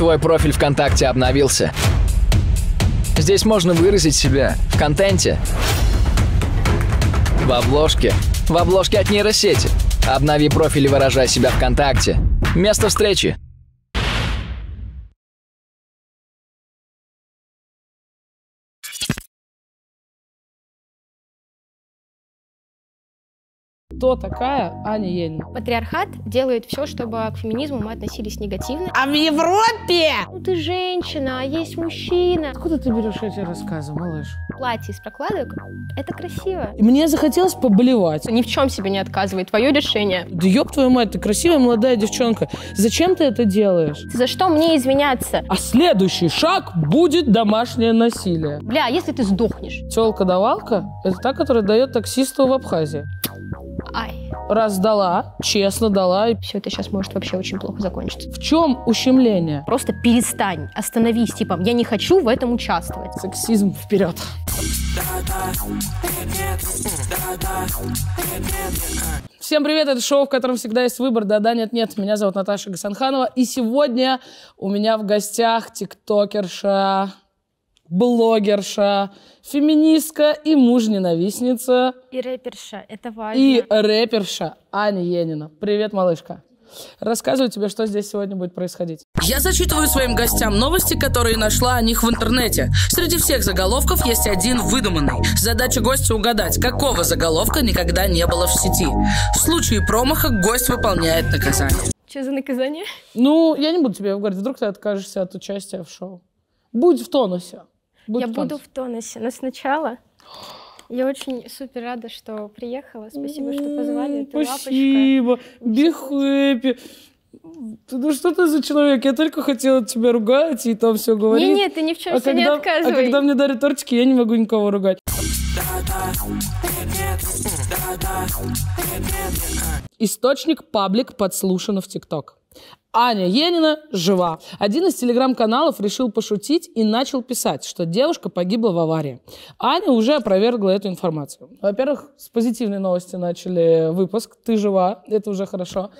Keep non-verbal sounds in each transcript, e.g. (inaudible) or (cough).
Твой профиль ВКонтакте обновился. Здесь можно выразить себя в контенте, в обложке, в обложке от нейросети. Обнови профиль и выражай себя ВКонтакте. Место встречи! кто такая Аня Ельна? Патриархат делает все, чтобы к феминизму мы относились негативно. А в Европе? Ну ты женщина, а есть мужчина. Откуда ты берешь эти рассказы, малыш? Платье из прокладок – это красиво. Мне захотелось поболевать. Ни в чем себе не отказывает. твое решение. Да ёб твою мать, ты красивая молодая девчонка. Зачем ты это делаешь? За что мне извиняться? А следующий шаг будет домашнее насилие. Бля, а если ты сдохнешь. Телка-давалка – это та, которая дает таксисту в Абхазии. Ай. Раздала, честно дала. Все это сейчас может вообще очень плохо закончиться. В чем ущемление? Просто перестань, остановись, типа, я не хочу в этом участвовать. Сексизм вперед. Всем привет, это шоу, в котором всегда есть выбор. Да-да, нет-нет, меня зовут Наташа Гасанханова. И сегодня у меня в гостях тиктокерша блогерша, феминистка и муж-ненавистница. И рэперша, это важно. И рэперша Аня Енина. Привет, малышка. Рассказываю тебе, что здесь сегодня будет происходить. Я зачитываю своим гостям новости, которые нашла о них в интернете. Среди всех заголовков есть один выдуманный. Задача гостя угадать, какого заголовка никогда не было в сети. В случае промаха гость выполняет наказание. Что за наказание? Ну, я не буду тебе говорить, вдруг ты откажешься от участия в шоу. Будь в тонусе. Будь я в буду в тонусе. Но сначала я очень супер рада, что приехала. Спасибо, что позвали. Ты Спасибо. Бихэппи. Ты, ну что ты за человек? Я только хотела тебя ругать и там все говорить. Нет, нет, ты ни в чем а себе когда, не отказывай. А когда мне дарят тортики, я не могу никого ругать. Источник паблик подслушан в ТикТок. Аня Енина жива. Один из телеграм-каналов решил пошутить и начал писать, что девушка погибла в аварии. Аня уже опровергла эту информацию. Во-первых, с позитивной новости начали выпуск. Ты жива, это уже хорошо.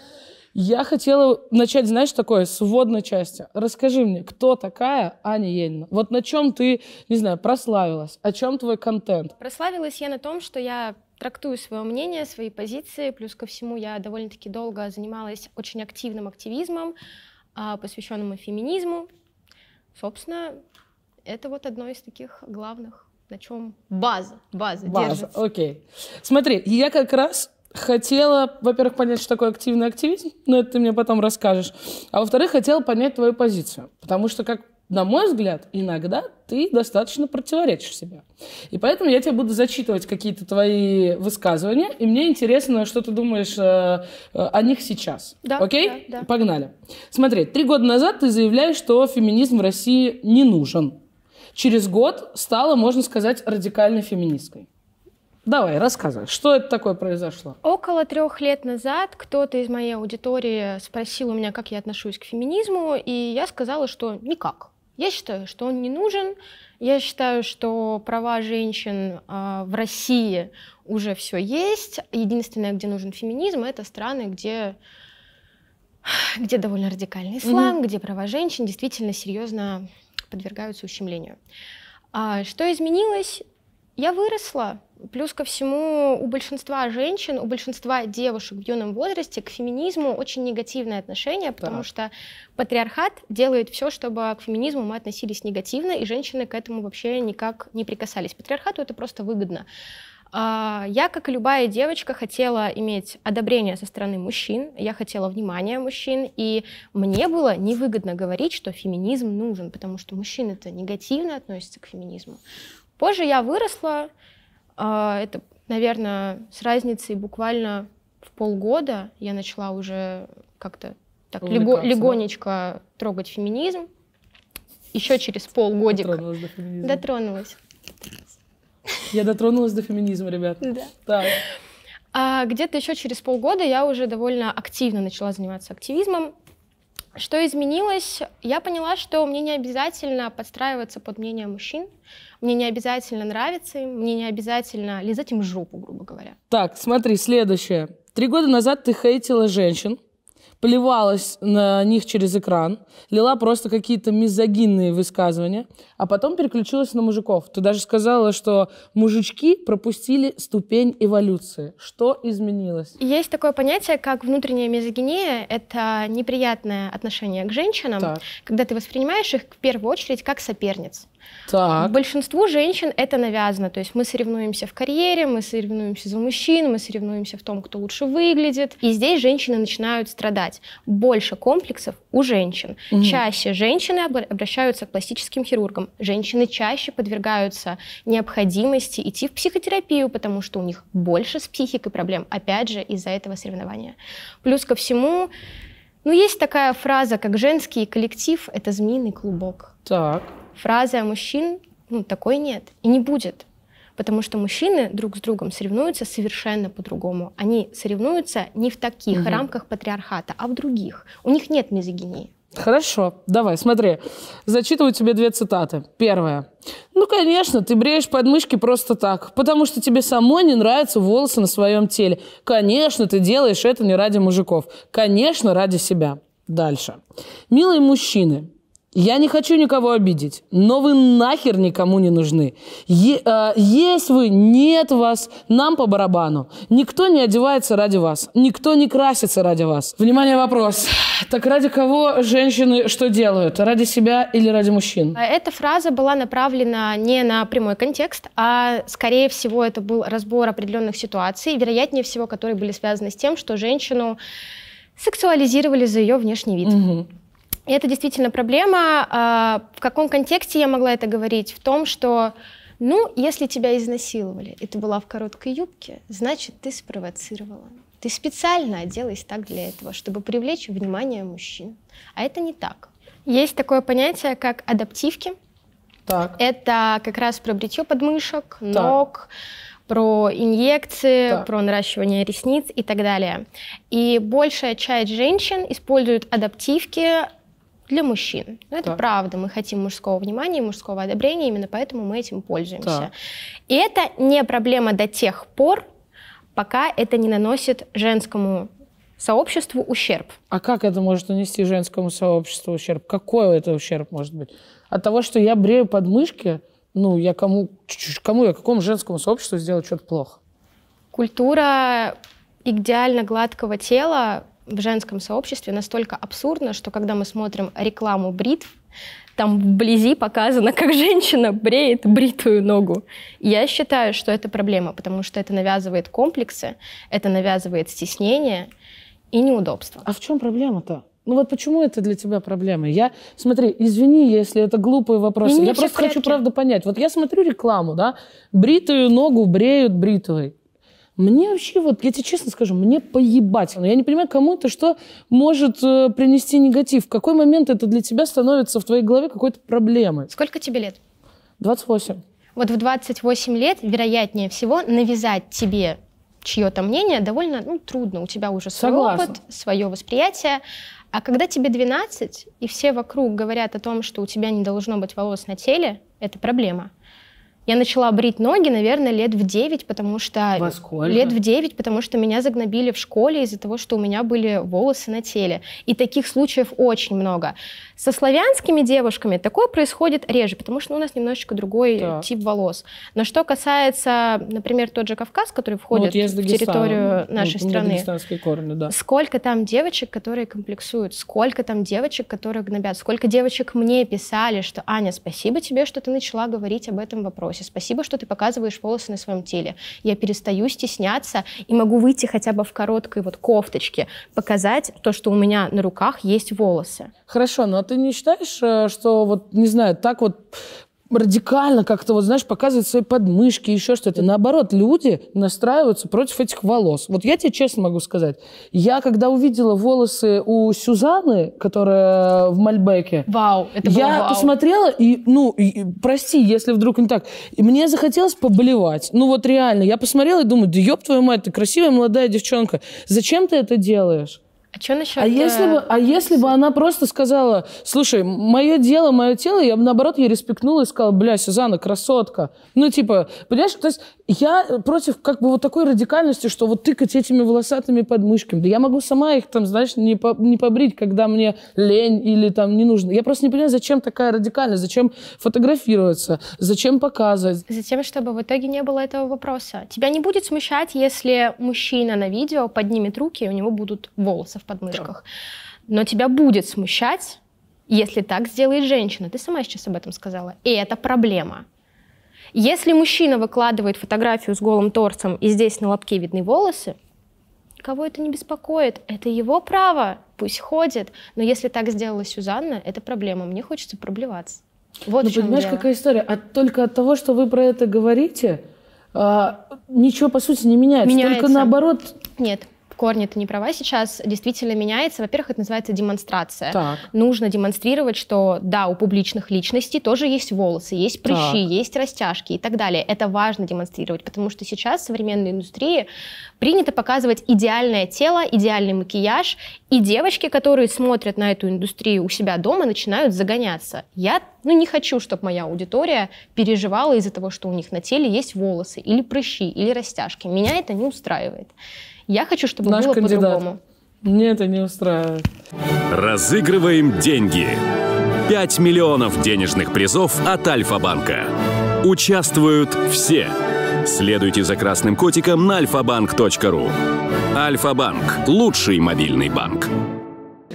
Я хотела начать, знаешь, такое, с вводной части. Расскажи мне, кто такая Аня Енина? Вот на чем ты, не знаю, прославилась? О чем твой контент? Прославилась я на том, что я трактую свое мнение, свои позиции. Плюс ко всему я довольно-таки долго занималась очень активным активизмом, а, посвященным феминизму. Собственно, это вот одно из таких главных, на чем база, база, база держится. Окей. Смотри, я как раз хотела, во-первых, понять, что такое активный активизм, но это ты мне потом расскажешь, а во-вторых, хотела понять твою позицию, потому что, как на мой взгляд, иногда ты достаточно противоречишь себе. И поэтому я тебе буду зачитывать какие-то твои высказывания, и мне интересно, что ты думаешь э, э, о них сейчас. Да, Окей? Да, да. Погнали. Смотри, три года назад ты заявляешь, что феминизм в России не нужен. Через год стала, можно сказать, радикальной феминисткой. Давай, рассказывай, что это такое произошло? Около трех лет назад кто-то из моей аудитории спросил у меня, как я отношусь к феминизму, и я сказала, что никак. Я считаю, что он не нужен. Я считаю, что права женщин э, в России уже все есть. Единственное, где нужен феминизм, это страны, где где довольно радикальный ислам, mm-hmm. где права женщин действительно серьезно подвергаются ущемлению. А, что изменилось? Я выросла, Плюс ко всему, у большинства женщин, у большинства девушек в юном возрасте к феминизму очень негативное отношение, потому так. что патриархат делает все, чтобы к феминизму мы относились негативно, и женщины к этому вообще никак не прикасались. Патриархату это просто выгодно. А, я, как и любая девочка, хотела иметь одобрение со стороны мужчин, я хотела внимания мужчин, и мне было невыгодно говорить, что феминизм нужен, потому что мужчины это негативно относятся к феминизму. Позже я выросла, а, это, наверное, с разницей буквально в полгода я начала уже как-то так лего, легонечко трогать феминизм. Еще через полгодика. Дотронулась до феминизма. Дотронулась. Я дотронулась до феминизма, ребят. Да. Так. А где-то еще через полгода я уже довольно активно начала заниматься активизмом. Что изменилось? Я поняла, что мне не обязательно подстраиваться под мнение мужчин, мне не обязательно нравиться им, мне не обязательно лизать им жопу, грубо говоря. Так, смотри, следующее. Три года назад ты хейтила женщин, плевалась на них через экран, лила просто какие-то мизогинные высказывания, а потом переключилась на мужиков. Ты даже сказала, что мужички пропустили ступень эволюции. Что изменилось? Есть такое понятие, как внутренняя мизогиния. Это неприятное отношение к женщинам, так. когда ты воспринимаешь их в первую очередь как соперниц. Так. Большинству женщин это навязано. То есть мы соревнуемся в карьере, мы соревнуемся за мужчин, мы соревнуемся в том, кто лучше выглядит. И здесь женщины начинают страдать. Больше комплексов у женщин. Угу. Чаще женщины обращаются к пластическим хирургам. Женщины чаще подвергаются необходимости идти в психотерапию, потому что у них больше с психикой проблем. Опять же, из-за этого соревнования. Плюс ко всему, ну, есть такая фраза, как женский коллектив — это змеиный клубок. Так фразы о мужчин, ну, такой нет и не будет. Потому что мужчины друг с другом соревнуются совершенно по-другому. Они соревнуются не в таких угу. рамках патриархата, а в других. У них нет мизогинии. Хорошо, давай, смотри. Зачитываю тебе две цитаты. Первая. Ну, конечно, ты бреешь подмышки просто так, потому что тебе самой не нравятся волосы на своем теле. Конечно, ты делаешь это не ради мужиков. Конечно, ради себя. Дальше. Милые мужчины, я не хочу никого обидеть, но вы нахер никому не нужны. Е, э, есть вы, нет вас, нам по барабану. Никто не одевается ради вас, никто не красится ради вас. Внимание, вопрос. Так ради кого женщины что делают? Ради себя или ради мужчин? А эта фраза была направлена не на прямой контекст, а скорее всего это был разбор определенных ситуаций, вероятнее всего, которые были связаны с тем, что женщину сексуализировали за ее внешний вид. Угу это действительно проблема. А, в каком контексте я могла это говорить? В том, что, ну, если тебя изнасиловали, и ты была в короткой юбке, значит, ты спровоцировала. Ты специально оделась так для этого, чтобы привлечь внимание мужчин. А это не так. Есть такое понятие, как адаптивки. Так. Это как раз про бритье подмышек, так. ног, про инъекции, так. про наращивание ресниц и так далее. И большая часть женщин используют адаптивки для мужчин. Но это так. правда, мы хотим мужского внимания, мужского одобрения, именно поэтому мы этим пользуемся. Так. И это не проблема до тех пор, пока это не наносит женскому сообществу ущерб. А как это может нанести женскому сообществу ущерб? Какой это ущерб может быть? От того, что я брею подмышки, ну, я кому, кому я, какому женскому сообществу сделал что-то плохо? Культура идеально гладкого тела в женском сообществе настолько абсурдно, что когда мы смотрим рекламу бритв, там вблизи показано, как женщина бреет бритую ногу. Я считаю, что это проблема, потому что это навязывает комплексы, это навязывает стеснение и неудобство. А в чем проблема-то? Ну вот почему это для тебя проблема? Я, смотри, извини, если это глупые вопросы. я просто хочу, правду понять. Вот я смотрю рекламу, да, бритую ногу бреют бритовой. Мне вообще, вот, я тебе честно скажу, мне поебать. Но я не понимаю, кому это что может э, принести негатив. В какой момент это для тебя становится в твоей голове какой-то проблемой? Сколько тебе лет? 28. Вот в 28 лет, вероятнее всего, навязать тебе чье-то мнение довольно ну, трудно. У тебя уже свой Согласна. опыт, свое восприятие. А когда тебе 12, и все вокруг говорят о том, что у тебя не должно быть волос на теле, это проблема. Я начала брить ноги, наверное, лет в 9, потому что... Во сколько? Лет в 9, потому что меня загнобили в школе из-за того, что у меня были волосы на теле. И таких случаев очень много. Со славянскими девушками такое происходит реже, потому что ну, у нас немножечко другой да. тип волос. Но что касается, например, тот же Кавказ, который ну, входит ну, вот в территорию нашей ну, страны. Корни, да. Сколько там девочек, которые комплексуют? Сколько там девочек, которые гнобят? Сколько девочек мне писали, что «Аня, спасибо тебе, что ты начала говорить об этом вопросе» передаче. Спасибо, что ты показываешь волосы на своем теле. Я перестаю стесняться и могу выйти хотя бы в короткой вот кофточке, показать то, что у меня на руках есть волосы. Хорошо, но ну а ты не считаешь, э, что вот, не знаю, так вот радикально как-то, вот знаешь, показывают свои подмышки, еще что-то. Наоборот, люди настраиваются против этих волос. Вот я тебе честно могу сказать, я когда увидела волосы у Сюзанны, которая в Мальбеке, вау, это я вау. посмотрела и, ну, и, прости, если вдруг не так, и мне захотелось поболевать. Ну вот реально, я посмотрела и думаю, да еб твою мать, ты красивая молодая девчонка, зачем ты это делаешь? А что насчет... А э, если, бы, а если бы она просто сказала, слушай, мое дело, мое тело, я бы, наоборот, ей респектнула и сказала, бля, Сюзанна, красотка. Ну, типа, понимаешь, то есть я против как бы вот такой радикальности, что вот тыкать этими волосатыми подмышками. Да я могу сама их там, знаешь, не, по, не побрить, когда мне лень или там не нужно. Я просто не понимаю, зачем такая радикальность, зачем фотографироваться, зачем показывать. Затем, чтобы в итоге не было этого вопроса. Тебя не будет смущать, если мужчина на видео поднимет руки, и у него будут волосы в подмышках. Да. Но тебя будет смущать, если так сделает женщина. Ты сама сейчас об этом сказала. И это проблема. Если мужчина выкладывает фотографию с голым торсом и здесь на лобке видны волосы, кого это не беспокоит? Это его право, пусть ходит. Но если так сделала Сюзанна, это проблема. Мне хочется проблеваться. Вот ну, понимаешь, дело. какая история? От, а только от того, что вы про это говорите, а, ничего по сути не меняется. меняется. Только наоборот. Нет корне ты не права сейчас, действительно меняется. Во-первых, это называется демонстрация. Так. Нужно демонстрировать, что да, у публичных личностей тоже есть волосы, есть прыщи, так. есть растяжки и так далее. Это важно демонстрировать, потому что сейчас в современной индустрии принято показывать идеальное тело, идеальный макияж, и девочки, которые смотрят на эту индустрию у себя дома, начинают загоняться. Я ну, не хочу, чтобы моя аудитория переживала из-за того, что у них на теле есть волосы, или прыщи, или растяжки. Меня это не устраивает. Я хочу, чтобы Наш было по-другому. Мне это не устраивает. Разыгрываем деньги. 5 миллионов денежных призов от Альфа-банка. Участвуют все. Следуйте за красным котиком на alfabank.ru. Альфа-банк – лучший мобильный банк.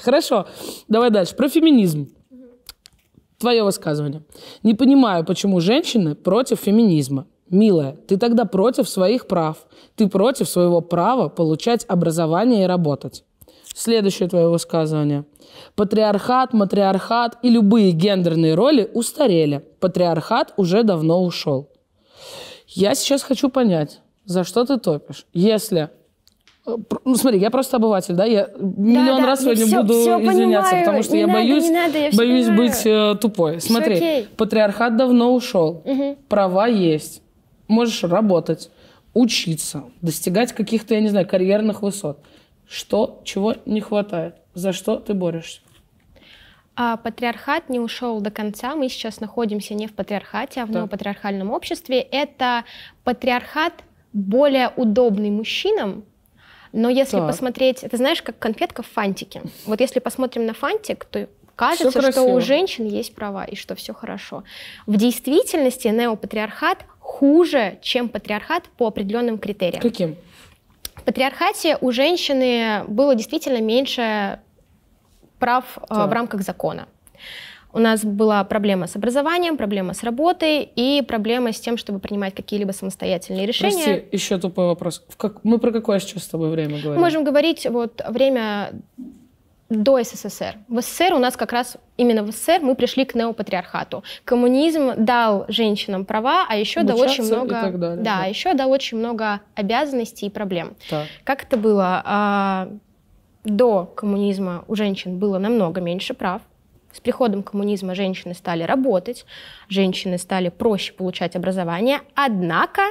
Хорошо, давай дальше. Про феминизм. Твое высказывание. Не понимаю, почему женщины против феминизма. Милая, ты тогда против своих прав. Ты против своего права получать образование и работать. Следующее твое высказывание. Патриархат, матриархат и любые гендерные роли устарели. Патриархат уже давно ушел. Я сейчас хочу понять, за что ты топишь. Если э, ну, смотри, я просто обыватель, да, я да, миллион да, раз сегодня все, буду все извиняться, понимаю. потому что не я надо, боюсь, надо, я боюсь быть э, тупой. Смотри, патриархат давно ушел, угу. права есть, можешь работать, учиться, достигать каких-то, я не знаю, карьерных высот. Что, чего не хватает? За что ты борешься? А патриархат не ушел до конца. Мы сейчас находимся не в патриархате, а в да. новопатриархальном обществе. Это патриархат более удобный мужчинам, но если так. посмотреть, это знаешь, как конфетка в фантике. Вот если посмотрим на фантик, то кажется, что у женщин есть права и что все хорошо. В действительности неопатриархат хуже, чем патриархат по определенным критериям. Каким? В патриархате у женщины было действительно меньше прав да. Э, в рамках закона. У нас была проблема с образованием, проблема с работой и проблема с тем, чтобы принимать какие-либо самостоятельные решения. Прости, еще тупой вопрос. В как... Мы про какое сейчас с тобой время говорим? Мы можем говорить вот время до СССР. В СССР у нас как раз именно в СССР мы пришли к неопатриархату. Коммунизм дал женщинам права, а еще дал очень много, далее, да, да, еще дал очень много обязанностей и проблем. Так. Как это было? А, до коммунизма у женщин было намного меньше прав. С приходом коммунизма женщины стали работать, женщины стали проще получать образование. Однако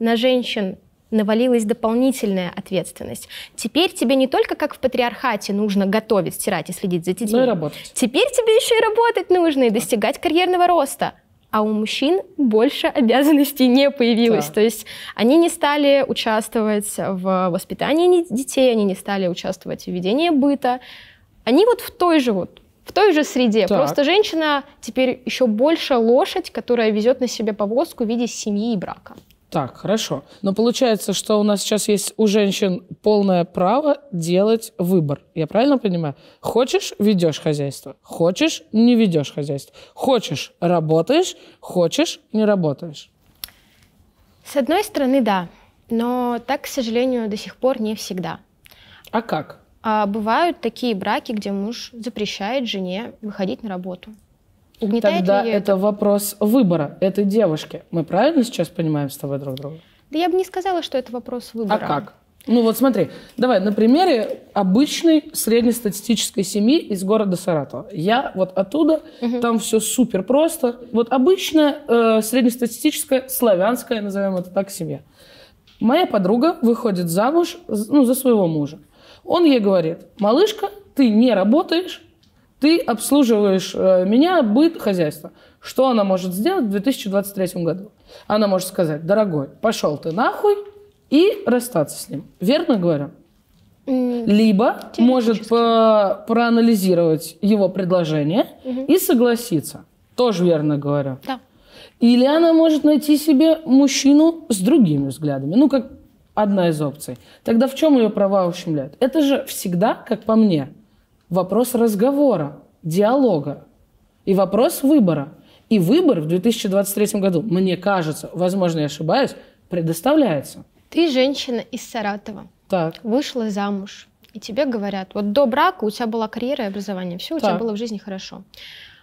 на женщин навалилась дополнительная ответственность. Теперь тебе не только как в патриархате нужно готовить, стирать и следить за детьми. Ну и работать. Теперь тебе еще и работать нужно и достигать карьерного роста а у мужчин больше обязанностей не появилось. Да. То есть они не стали участвовать в воспитании детей, они не стали участвовать в ведении быта. Они вот в той же вот в той же среде. Так. Просто женщина теперь еще больше лошадь, которая везет на себе повозку в виде семьи и брака. Так, хорошо. Но получается, что у нас сейчас есть у женщин полное право делать выбор. Я правильно понимаю? Хочешь – ведешь хозяйство. Хочешь – не ведешь хозяйство. Хочешь – работаешь. Хочешь – не работаешь. С одной стороны, да. Но так, к сожалению, до сих пор не всегда. А как? А бывают такие браки, где муж запрещает жене выходить на работу. Угнетает Тогда ли это, это вопрос выбора этой девушки. Мы правильно сейчас понимаем с тобой друг друга? Да я бы не сказала, что это вопрос а выбора. А как? Ну вот смотри, давай на примере обычной среднестатистической семьи из города Саратова. Я вот оттуда, угу. там все супер просто. Вот обычная э, среднестатистическая славянская, назовем это так, семья. Моя подруга выходит замуж ну, за своего мужа. Он ей говорит, малышка, ты не работаешь, ты обслуживаешь э, меня, быт, хозяйство. Что она может сделать в 2023 году? Она может сказать, дорогой, пошел ты нахуй и расстаться с ним. Верно говорю? либо может по э, проанализировать его предложение угу. и согласиться. Тоже верно говорю. Да. Или она может найти себе мужчину с другими взглядами. Ну, как одна из опций. Тогда в чем ее права ущемляют? Это же всегда, как по мне, вопрос разговора, диалога и вопрос выбора. И выбор в 2023 году, мне кажется, возможно, я ошибаюсь, предоставляется. Ты женщина из Саратова. Так. Вышла замуж. И тебе говорят, вот до брака у тебя была карьера и образование, все у так. тебя было в жизни хорошо.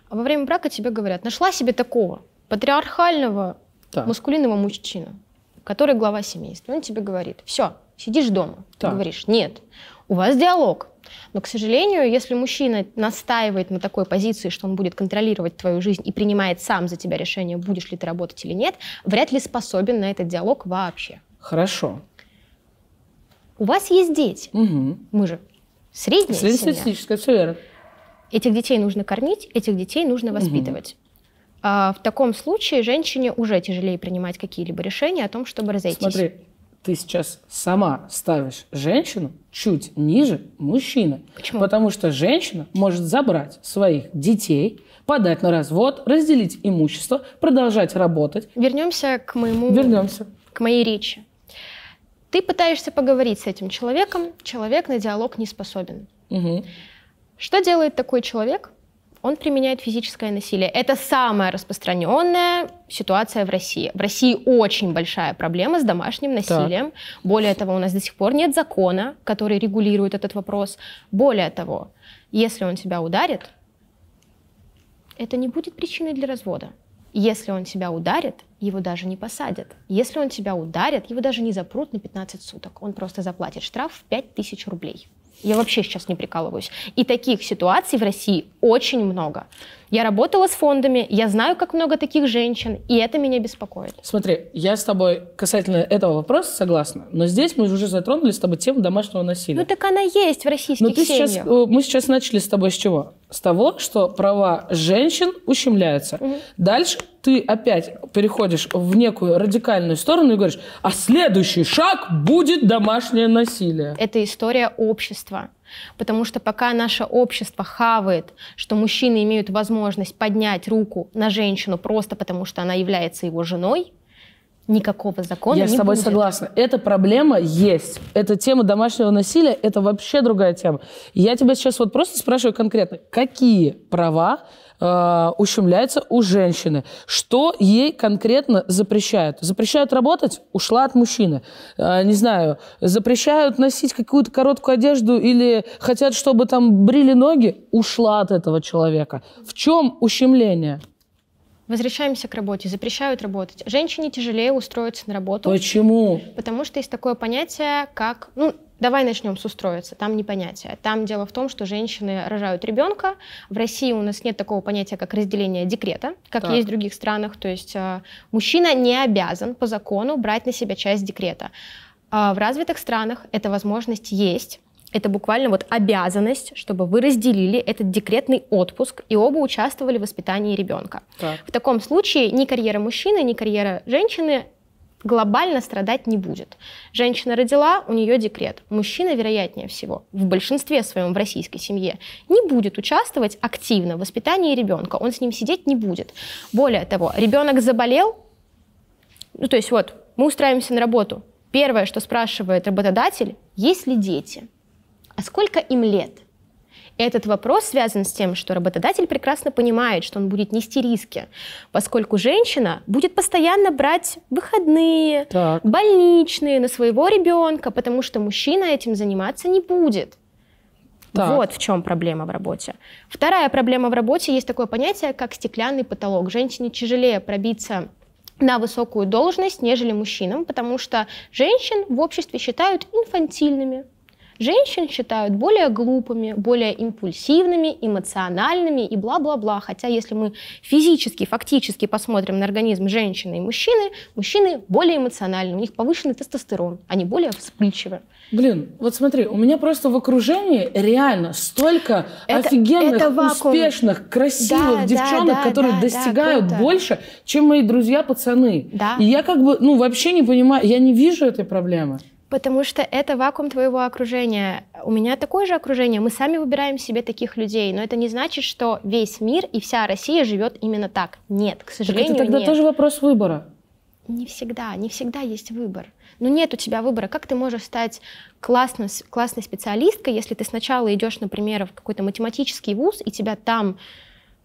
А во время брака тебе говорят, нашла себе такого патриархального, так. маскулинного мужчину, который глава семейства. Он тебе говорит, все, сидишь дома. Так. Ты говоришь, нет, у вас диалог. Но, к сожалению, если мужчина настаивает на такой позиции, что он будет контролировать твою жизнь и принимает сам за тебя решение, будешь ли ты работать или нет, вряд ли способен на этот диалог вообще. Хорошо. У вас есть дети. Угу. Мы же средняя Среднестатистическая, все верно. Этих детей нужно кормить, этих детей нужно воспитывать. Угу. А в таком случае женщине уже тяжелее принимать какие-либо решения о том, чтобы разойтись. Смотри, ты сейчас сама ставишь женщину чуть ниже мужчины. Почему? Потому что женщина может забрать своих детей, подать на развод, разделить имущество, продолжать работать. Вернемся к моему... Вернемся. К моей речи. Ты пытаешься поговорить с этим человеком, человек на диалог не способен. Угу. Что делает такой человек? он применяет физическое насилие. Это самая распространенная ситуация в России. В России очень большая проблема с домашним насилием. Так. Более того, у нас до сих пор нет закона, который регулирует этот вопрос. Более того, если он тебя ударит, это не будет причиной для развода. Если он тебя ударит, его даже не посадят. Если он тебя ударит, его даже не запрут на 15 суток. Он просто заплатит штраф в 5000 рублей. Я вообще сейчас не прикалываюсь. И таких ситуаций в России очень много. Я работала с фондами, я знаю, как много таких женщин, и это меня беспокоит. Смотри, я с тобой касательно этого вопроса согласна, но здесь мы уже затронули с тобой тему домашнего насилия. Ну так она есть в ну, российских но ты семьях. Сейчас, э, мы сейчас начали с тобой с чего? С того, что права женщин ущемляются. Угу. Дальше ты опять переходишь в некую радикальную сторону и говоришь, а следующий шаг будет домашнее насилие. Это история общества Потому что пока наше общество хавает, что мужчины имеют возможность поднять руку на женщину просто потому, что она является его женой, никакого закона Я не с тобой будет. согласна. Эта проблема есть. Эта тема домашнего насилия – это вообще другая тема. Я тебя сейчас вот просто спрашиваю конкретно, какие права Э, ущемляется у женщины. Что ей конкретно запрещают? Запрещают работать? Ушла от мужчины. Э, не знаю, запрещают носить какую-то короткую одежду или хотят, чтобы там брили ноги? Ушла от этого человека. В чем ущемление? Возвращаемся к работе. Запрещают работать. Женщине тяжелее устроиться на работу. Почему? Потому что есть такое понятие, как... Ну, Давай начнем с устроиться. Там не понятие. Там дело в том, что женщины рожают ребенка. В России у нас нет такого понятия, как разделение декрета, как так. есть в других странах. То есть э, мужчина не обязан по закону брать на себя часть декрета. Э, в развитых странах эта возможность есть это буквально вот обязанность, чтобы вы разделили этот декретный отпуск и оба участвовали в воспитании ребенка. Так. В таком случае ни карьера мужчины, ни карьера женщины глобально страдать не будет. Женщина родила, у нее декрет. Мужчина, вероятнее всего, в большинстве своем в российской семье, не будет участвовать активно в воспитании ребенка. Он с ним сидеть не будет. Более того, ребенок заболел, ну то есть вот, мы устраиваемся на работу. Первое, что спрашивает работодатель, есть ли дети – а сколько им лет? Этот вопрос связан с тем, что работодатель прекрасно понимает, что он будет нести риски, поскольку женщина будет постоянно брать выходные, так. больничные на своего ребенка, потому что мужчина этим заниматься не будет. Так. Вот в чем проблема в работе. Вторая проблема в работе есть такое понятие, как стеклянный потолок. Женщине тяжелее пробиться на высокую должность, нежели мужчинам, потому что женщин в обществе считают инфантильными, Женщин считают более глупыми, более импульсивными, эмоциональными и бла-бла-бла. Хотя если мы физически, фактически посмотрим на организм женщины и мужчины, мужчины более эмоциональны, у них повышенный тестостерон, они более вспыльчивы. Блин, вот смотри, у меня просто в окружении реально столько это, офигенных, это успешных, красивых да, девчонок, да, которые да, достигают да, больше, чем мои друзья-пацаны. Да. И я как бы, ну, вообще не понимаю, я не вижу этой проблемы. Потому что это вакуум твоего окружения. У меня такое же окружение. Мы сами выбираем себе таких людей. Но это не значит, что весь мир и вся Россия живет именно так. Нет, к сожалению, так это тогда нет. тоже вопрос выбора. Не всегда, не всегда есть выбор. Но нет у тебя выбора. Как ты можешь стать классной классной специалисткой, если ты сначала идешь, например, в какой-то математический вуз, и тебя там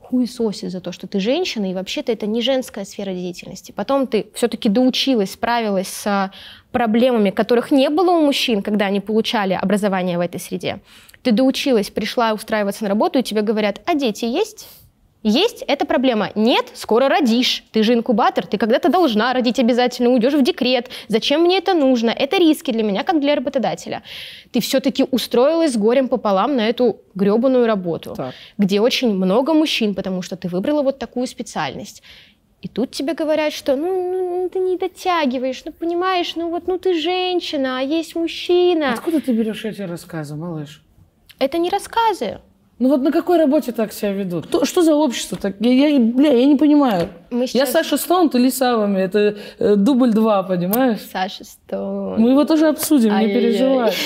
хуесосе за то, что ты женщина, и вообще-то это не женская сфера деятельности. Потом ты все-таки доучилась, справилась с а, проблемами, которых не было у мужчин, когда они получали образование в этой среде. Ты доучилась, пришла устраиваться на работу, и тебе говорят, а дети есть? Есть эта проблема. Нет, скоро родишь. Ты же инкубатор, ты когда-то должна родить обязательно, уйдешь в декрет. Зачем мне это нужно? Это риски для меня, как для работодателя. Ты все-таки устроилась с горем пополам на эту гребаную работу, так. где очень много мужчин, потому что ты выбрала вот такую специальность. И тут тебе говорят, что ну, ну, ну ты не дотягиваешь, ну понимаешь, ну вот ну ты женщина, а есть мужчина. Откуда ты берешь эти рассказы, малыш? Это не рассказы. Ну вот на какой работе так себя ведут? То, что за общество? Так, я, я, бля, я не понимаю. Мы сейчас... Я Саша Стоун, ты Лиса вами. Это э, дубль два, понимаешь? Саша Стоун. Мы его тоже обсудим, Ай-яй-яй. не переживай. (laughs)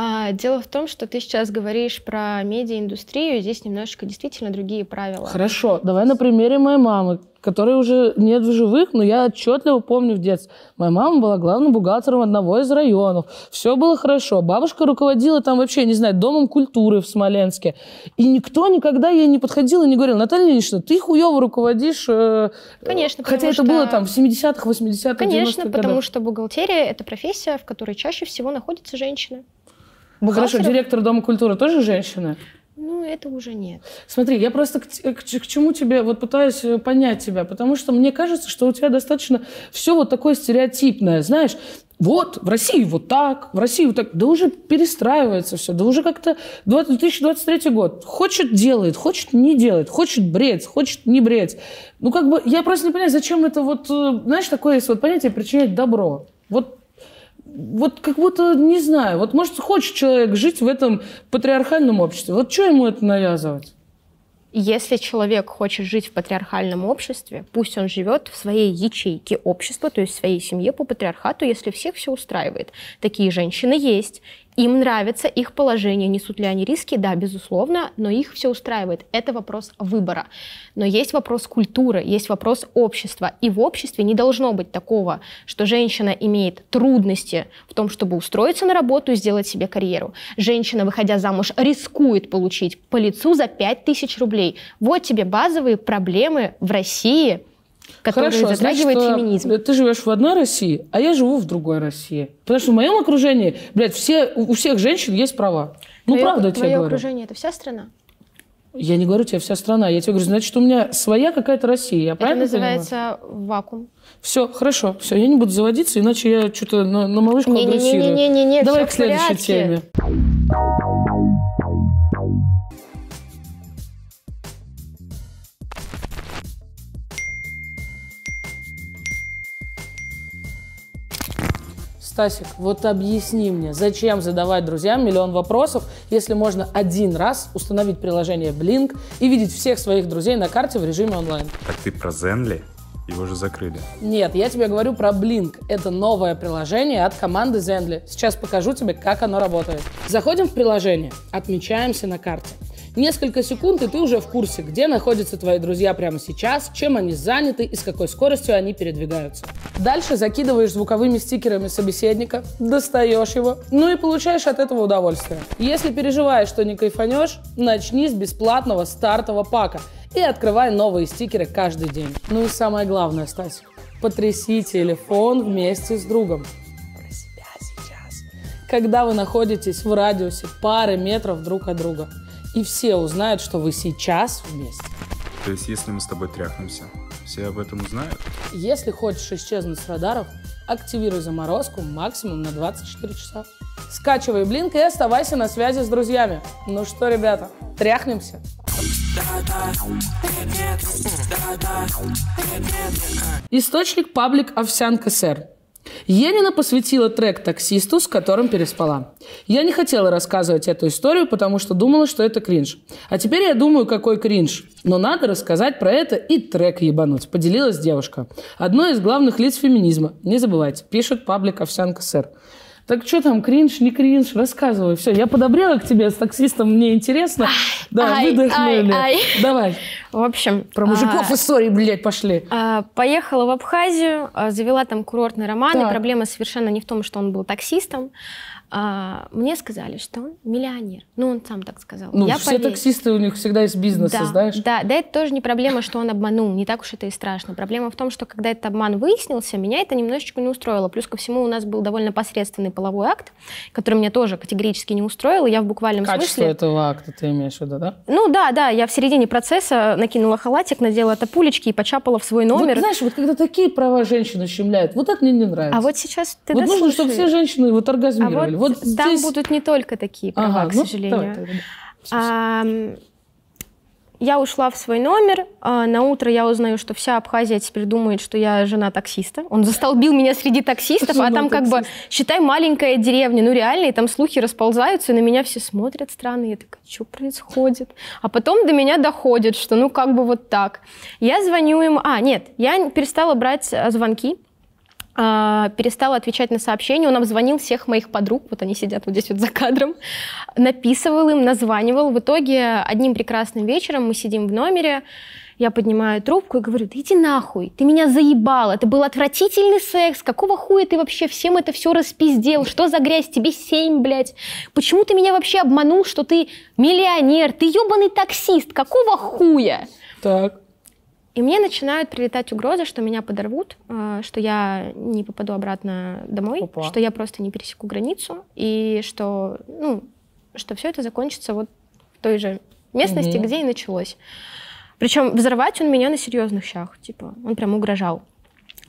А, дело в том, что ты сейчас говоришь про медиаиндустрию, здесь немножечко действительно другие правила. Хорошо, давай на примере моей мамы, которой уже нет в живых, но я отчетливо помню в детстве. Моя мама была главным бухгалтером одного из районов. Все было хорошо. Бабушка руководила там вообще, не знаю, домом культуры в Смоленске. И никто никогда ей не подходил и не говорил, Наталья Ильинична, ты хуево руководишь. Э, Конечно. Хотя это что... было там в 70-х, 80-х, Конечно, потому годах. что бухгалтерия – это профессия, в которой чаще всего находятся женщины. Бухгалтеров... Ну, хорошо, директор Дома культуры тоже женщина? Ну, это уже нет. Смотри, я просто к, к, к чему тебе, вот пытаюсь э, понять тебя, потому что мне кажется, что у тебя достаточно все вот такое стереотипное, знаешь, вот, в России вот так, в России вот так. Да уже перестраивается все, да уже как-то 2023 год. Хочет – делает, хочет – не делает, хочет – бредь, хочет – не бредь. Ну, как бы, я просто не понимаю, зачем это вот, э, знаешь, такое есть вот понятие «причинять добро». Вот вот как будто, не знаю, вот может хочет человек жить в этом патриархальном обществе, вот что ему это навязывать? Если человек хочет жить в патриархальном обществе, пусть он живет в своей ячейке общества, то есть в своей семье по патриархату, если всех все устраивает. Такие женщины есть. Им нравится их положение, несут ли они риски, да, безусловно, но их все устраивает. Это вопрос выбора. Но есть вопрос культуры, есть вопрос общества. И в обществе не должно быть такого, что женщина имеет трудности в том, чтобы устроиться на работу и сделать себе карьеру. Женщина, выходя замуж, рискует получить по лицу за 5000 рублей. Вот тебе базовые проблемы в России который Хорошо, затрагивает значит, э, феминизм. Ты живешь в одной России, а я живу в другой России. Потому что в моем окружении, блядь, все, у всех женщин есть права. Ну, твое, правда, твое я тебе говорю. окружение это вся страна? Я не говорю тебе вся страна. Я тебе говорю, значит, у меня своя какая-то Россия. Я это правильно называется понимаю? вакуум. Все, хорошо, все, я не буду заводиться, иначе я что-то на, на малышку не, агрессирую. Не-не-не, Давай к следующей теме. Стасик, вот объясни мне, зачем задавать друзьям миллион вопросов, если можно один раз установить приложение Blink и видеть всех своих друзей на карте в режиме онлайн? Так ты про Zenly? Его же закрыли. Нет, я тебе говорю про Blink. Это новое приложение от команды Zendly. Сейчас покажу тебе, как оно работает. Заходим в приложение, отмечаемся на карте. Несколько секунд, и ты уже в курсе, где находятся твои друзья прямо сейчас, чем они заняты и с какой скоростью они передвигаются. Дальше закидываешь звуковыми стикерами собеседника, достаешь его, ну и получаешь от этого удовольствие. Если переживаешь, что не кайфанешь, начни с бесплатного стартового пака и открывай новые стикеры каждый день. Ну и самое главное, Стась, потряси телефон вместе с другом когда вы находитесь в радиусе пары метров друг от друга и все узнают, что вы сейчас вместе. То есть, если мы с тобой тряхнемся, все об этом узнают? Если хочешь исчезнуть с радаров, активируй заморозку максимум на 24 часа. Скачивай Блинк и оставайся на связи с друзьями. Ну что, ребята, тряхнемся? Источник паблик Овсянка СР. Енина посвятила трек таксисту, с которым переспала. Я не хотела рассказывать эту историю, потому что думала, что это кринж. А теперь я думаю, какой кринж. Но надо рассказать про это и трек ебануть, поделилась девушка. Одно из главных лиц феминизма. Не забывайте, пишет паблик «Овсянка сэр. Так что там, кринж, не кринж, рассказывай. Все, я подобрела к тебе с таксистом, мне интересно. Да, ай, выдохнули. Ай, ай. Давай. В общем. Про мужиков а, истории, блядь, пошли. А, поехала в Абхазию, а, завела там курортный роман, так. и проблема совершенно не в том, что он был таксистом, а, мне сказали, что он миллионер. Ну, он сам так сказал. Ну, я все поверила. таксисты, у них всегда есть бизнес, да, знаешь? Да, да, это тоже не проблема, что он обманул. Не так уж это и страшно. Проблема в том, что когда этот обман выяснился, меня это немножечко не устроило. Плюс ко всему у нас был довольно посредственный половой акт, который меня тоже категорически не устроил. Я в буквальном Качество смысле... этого акта ты имеешь в виду, да? Ну, да, да. Я в середине процесса накинула халатик, надела топулечки и почапала в свой номер. Вот, знаешь, вот когда такие права женщин ущемляют, вот это мне не нравится. А вот сейчас ты Вот нужно, чтобы все женщины вот оргазмировали. А вот вот Там здесь... будут не только такие права, ага, к ну, сожалению. Ну, давай, давай, давай. я ушла в свой номер. А, на утро я узнаю, что вся Абхазия теперь думает, что я жена таксиста. Он застолбил меня среди таксистов, а жена а там таксист. как бы, считай, маленькая деревня. Ну реально, и там слухи расползаются, и на меня все смотрят странно. Я такая, что происходит? А потом до меня доходит, что ну как бы вот так. Я звоню им... А, нет, я перестала брать э, звонки. А, перестала отвечать на сообщения, он обзвонил всех моих подруг, вот они сидят вот здесь вот за кадром, написывал им, названивал. В итоге одним прекрасным вечером мы сидим в номере, я поднимаю трубку и говорю, да иди нахуй, ты меня заебала, это был отвратительный секс, какого хуя ты вообще всем это все распиздел, что за грязь, тебе семь, блядь, почему ты меня вообще обманул, что ты миллионер, ты ебаный таксист, какого хуя? Так. И мне начинают прилетать угрозы, что меня подорвут, э, что я не попаду обратно домой, Опа. что я просто не пересеку границу, и что, ну, что все это закончится вот в той же местности, угу. где и началось. Причем взорвать он меня на серьезных щах, типа, он прям угрожал.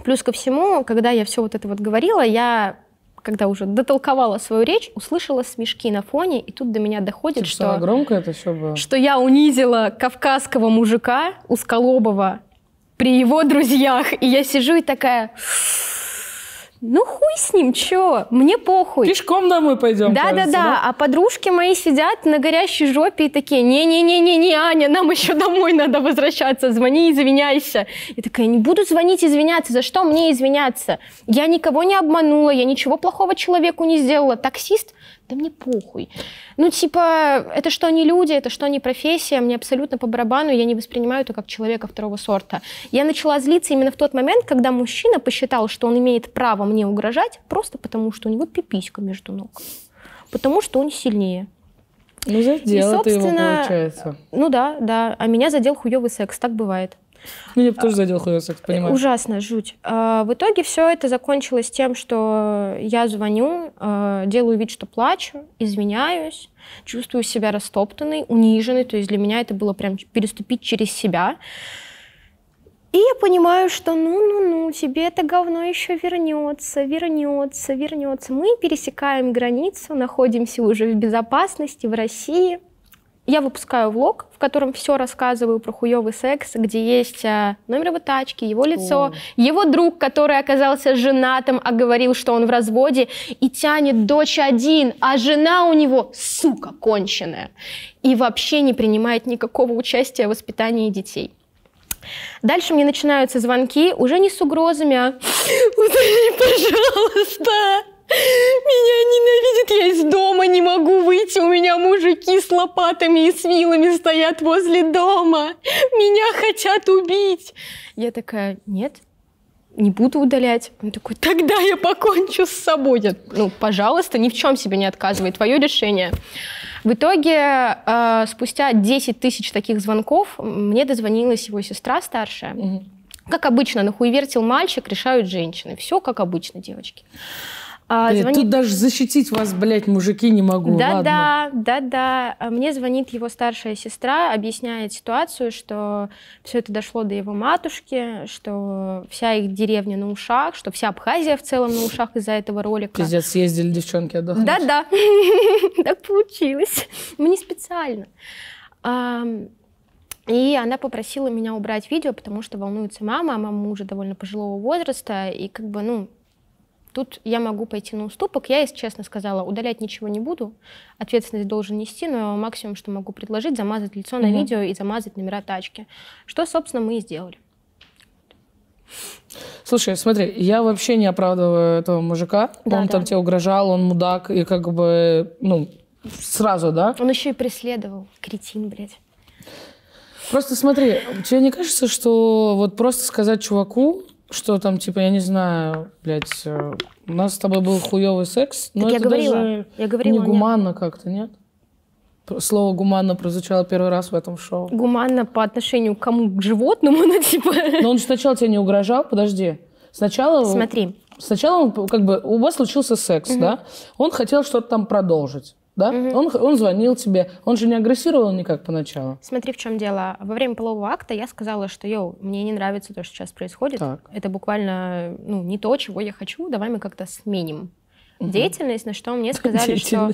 Плюс ко всему, когда я все вот это вот говорила, я когда уже дотолковала свою речь, услышала смешки на фоне, и тут до меня доходит, Ты типа, что... «А громко это все было? Что я унизила кавказского мужика Усколобова при его друзьях, и я сижу и такая ну хуй с ним, чё, мне похуй. Пешком домой пойдем. Да-да-да, а подружки мои сидят на горящей жопе и такие, не-не-не-не-не, Аня, нам еще домой надо возвращаться, звони, извиняйся. И такая, не буду звонить, извиняться, за что мне извиняться? Я никого не обманула, я ничего плохого человеку не сделала. Таксист да мне похуй. Ну, типа, это что не люди, это что не профессия, мне абсолютно по барабану, я не воспринимаю это как человека второго сорта. Я начала злиться именно в тот момент, когда мужчина посчитал, что он имеет право мне угрожать, просто потому что у него пиписька между ног. Потому что он сильнее. Ну, задел и, собственно, ты его, получается. Ну да, да. А меня задел хуёвый секс, так бывает. Ну, я бы тоже а, задел хуесок, понимаю. Ужасно, жуть. А, в итоге все это закончилось тем, что я звоню, а, делаю вид, что плачу, извиняюсь, чувствую себя растоптанной, униженной. То есть для меня это было прям переступить через себя. И я понимаю, что ну-ну-ну, тебе это говно еще вернется, вернется, вернется. Мы пересекаем границу, находимся уже в безопасности в России – я выпускаю влог, в котором все рассказываю про хуёвый секс, где есть э, номер его тачки, его лицо, О. его друг, который оказался женатым, а говорил, что он в разводе, и тянет дочь один, а жена у него, сука, конченая, и вообще не принимает никакого участия в воспитании детей. Дальше мне начинаются звонки, уже не с угрозами, а (laughs) «Удали, пожалуйста!» Меня ненавидят, я из дома не могу выйти, у меня мужики с лопатами и с вилами стоят возле дома, меня хотят убить. Я такая, нет, не буду удалять. Он такой, тогда я покончу с собой. Я, ну, пожалуйста, ни в чем себе не отказывай, твое решение. В итоге, э, спустя 10 тысяч таких звонков, мне дозвонилась его сестра старшая. Угу. Как обычно, нахуй вертел мальчик, решают женщины. Все как обычно, девочки. А, э, звонит... Тут даже защитить вас, блядь, мужики не могу. Да-да, да-да. Мне звонит его старшая сестра, объясняет ситуацию, что все это дошло до его матушки, что вся их деревня на ушах, что вся Абхазия в целом на ушах из-за этого ролика. Пиздец, съездили девчонки отдохнуть. Да-да, (laughs) так получилось. Мы ну, не специально. И она попросила меня убрать видео, потому что волнуется мама, а мама уже довольно пожилого возраста, и как бы, ну, Тут я могу пойти на уступок. Я, если честно сказала, удалять ничего не буду. Ответственность должен нести, но максимум, что могу предложить, замазать лицо угу. на видео и замазать номера тачки. Что, собственно, мы и сделали. Слушай, смотри, я вообще не оправдываю этого мужика. Да, он да. там тебе угрожал, он мудак, и как бы, ну, сразу, да? Он еще и преследовал. Кретин, блядь. Просто смотри, тебе не кажется, что вот просто сказать чуваку, что там, типа, я не знаю, блядь, э, у нас с тобой был хуевый секс, но так это я говорила, даже я говорила, не гуманно как-то, нет? Слово гуманно прозвучало первый раз в этом шоу. Гуманно по отношению к кому? К животному, (laughs) ну, типа. Но он сначала тебя не угрожал, подожди. Сначала... Смотри. Сначала он, как бы, у вас случился секс, угу. да? Он хотел что-то там продолжить да? Угу. Он, он звонил тебе, он же не агрессировал никак поначалу. Смотри, в чем дело. Во время полового акта я сказала, что, йоу, мне не нравится то, что сейчас происходит. Так. Это буквально, ну, не то, чего я хочу, давай мы как-то сменим угу. деятельность, на что мне (laughs) сказали, что...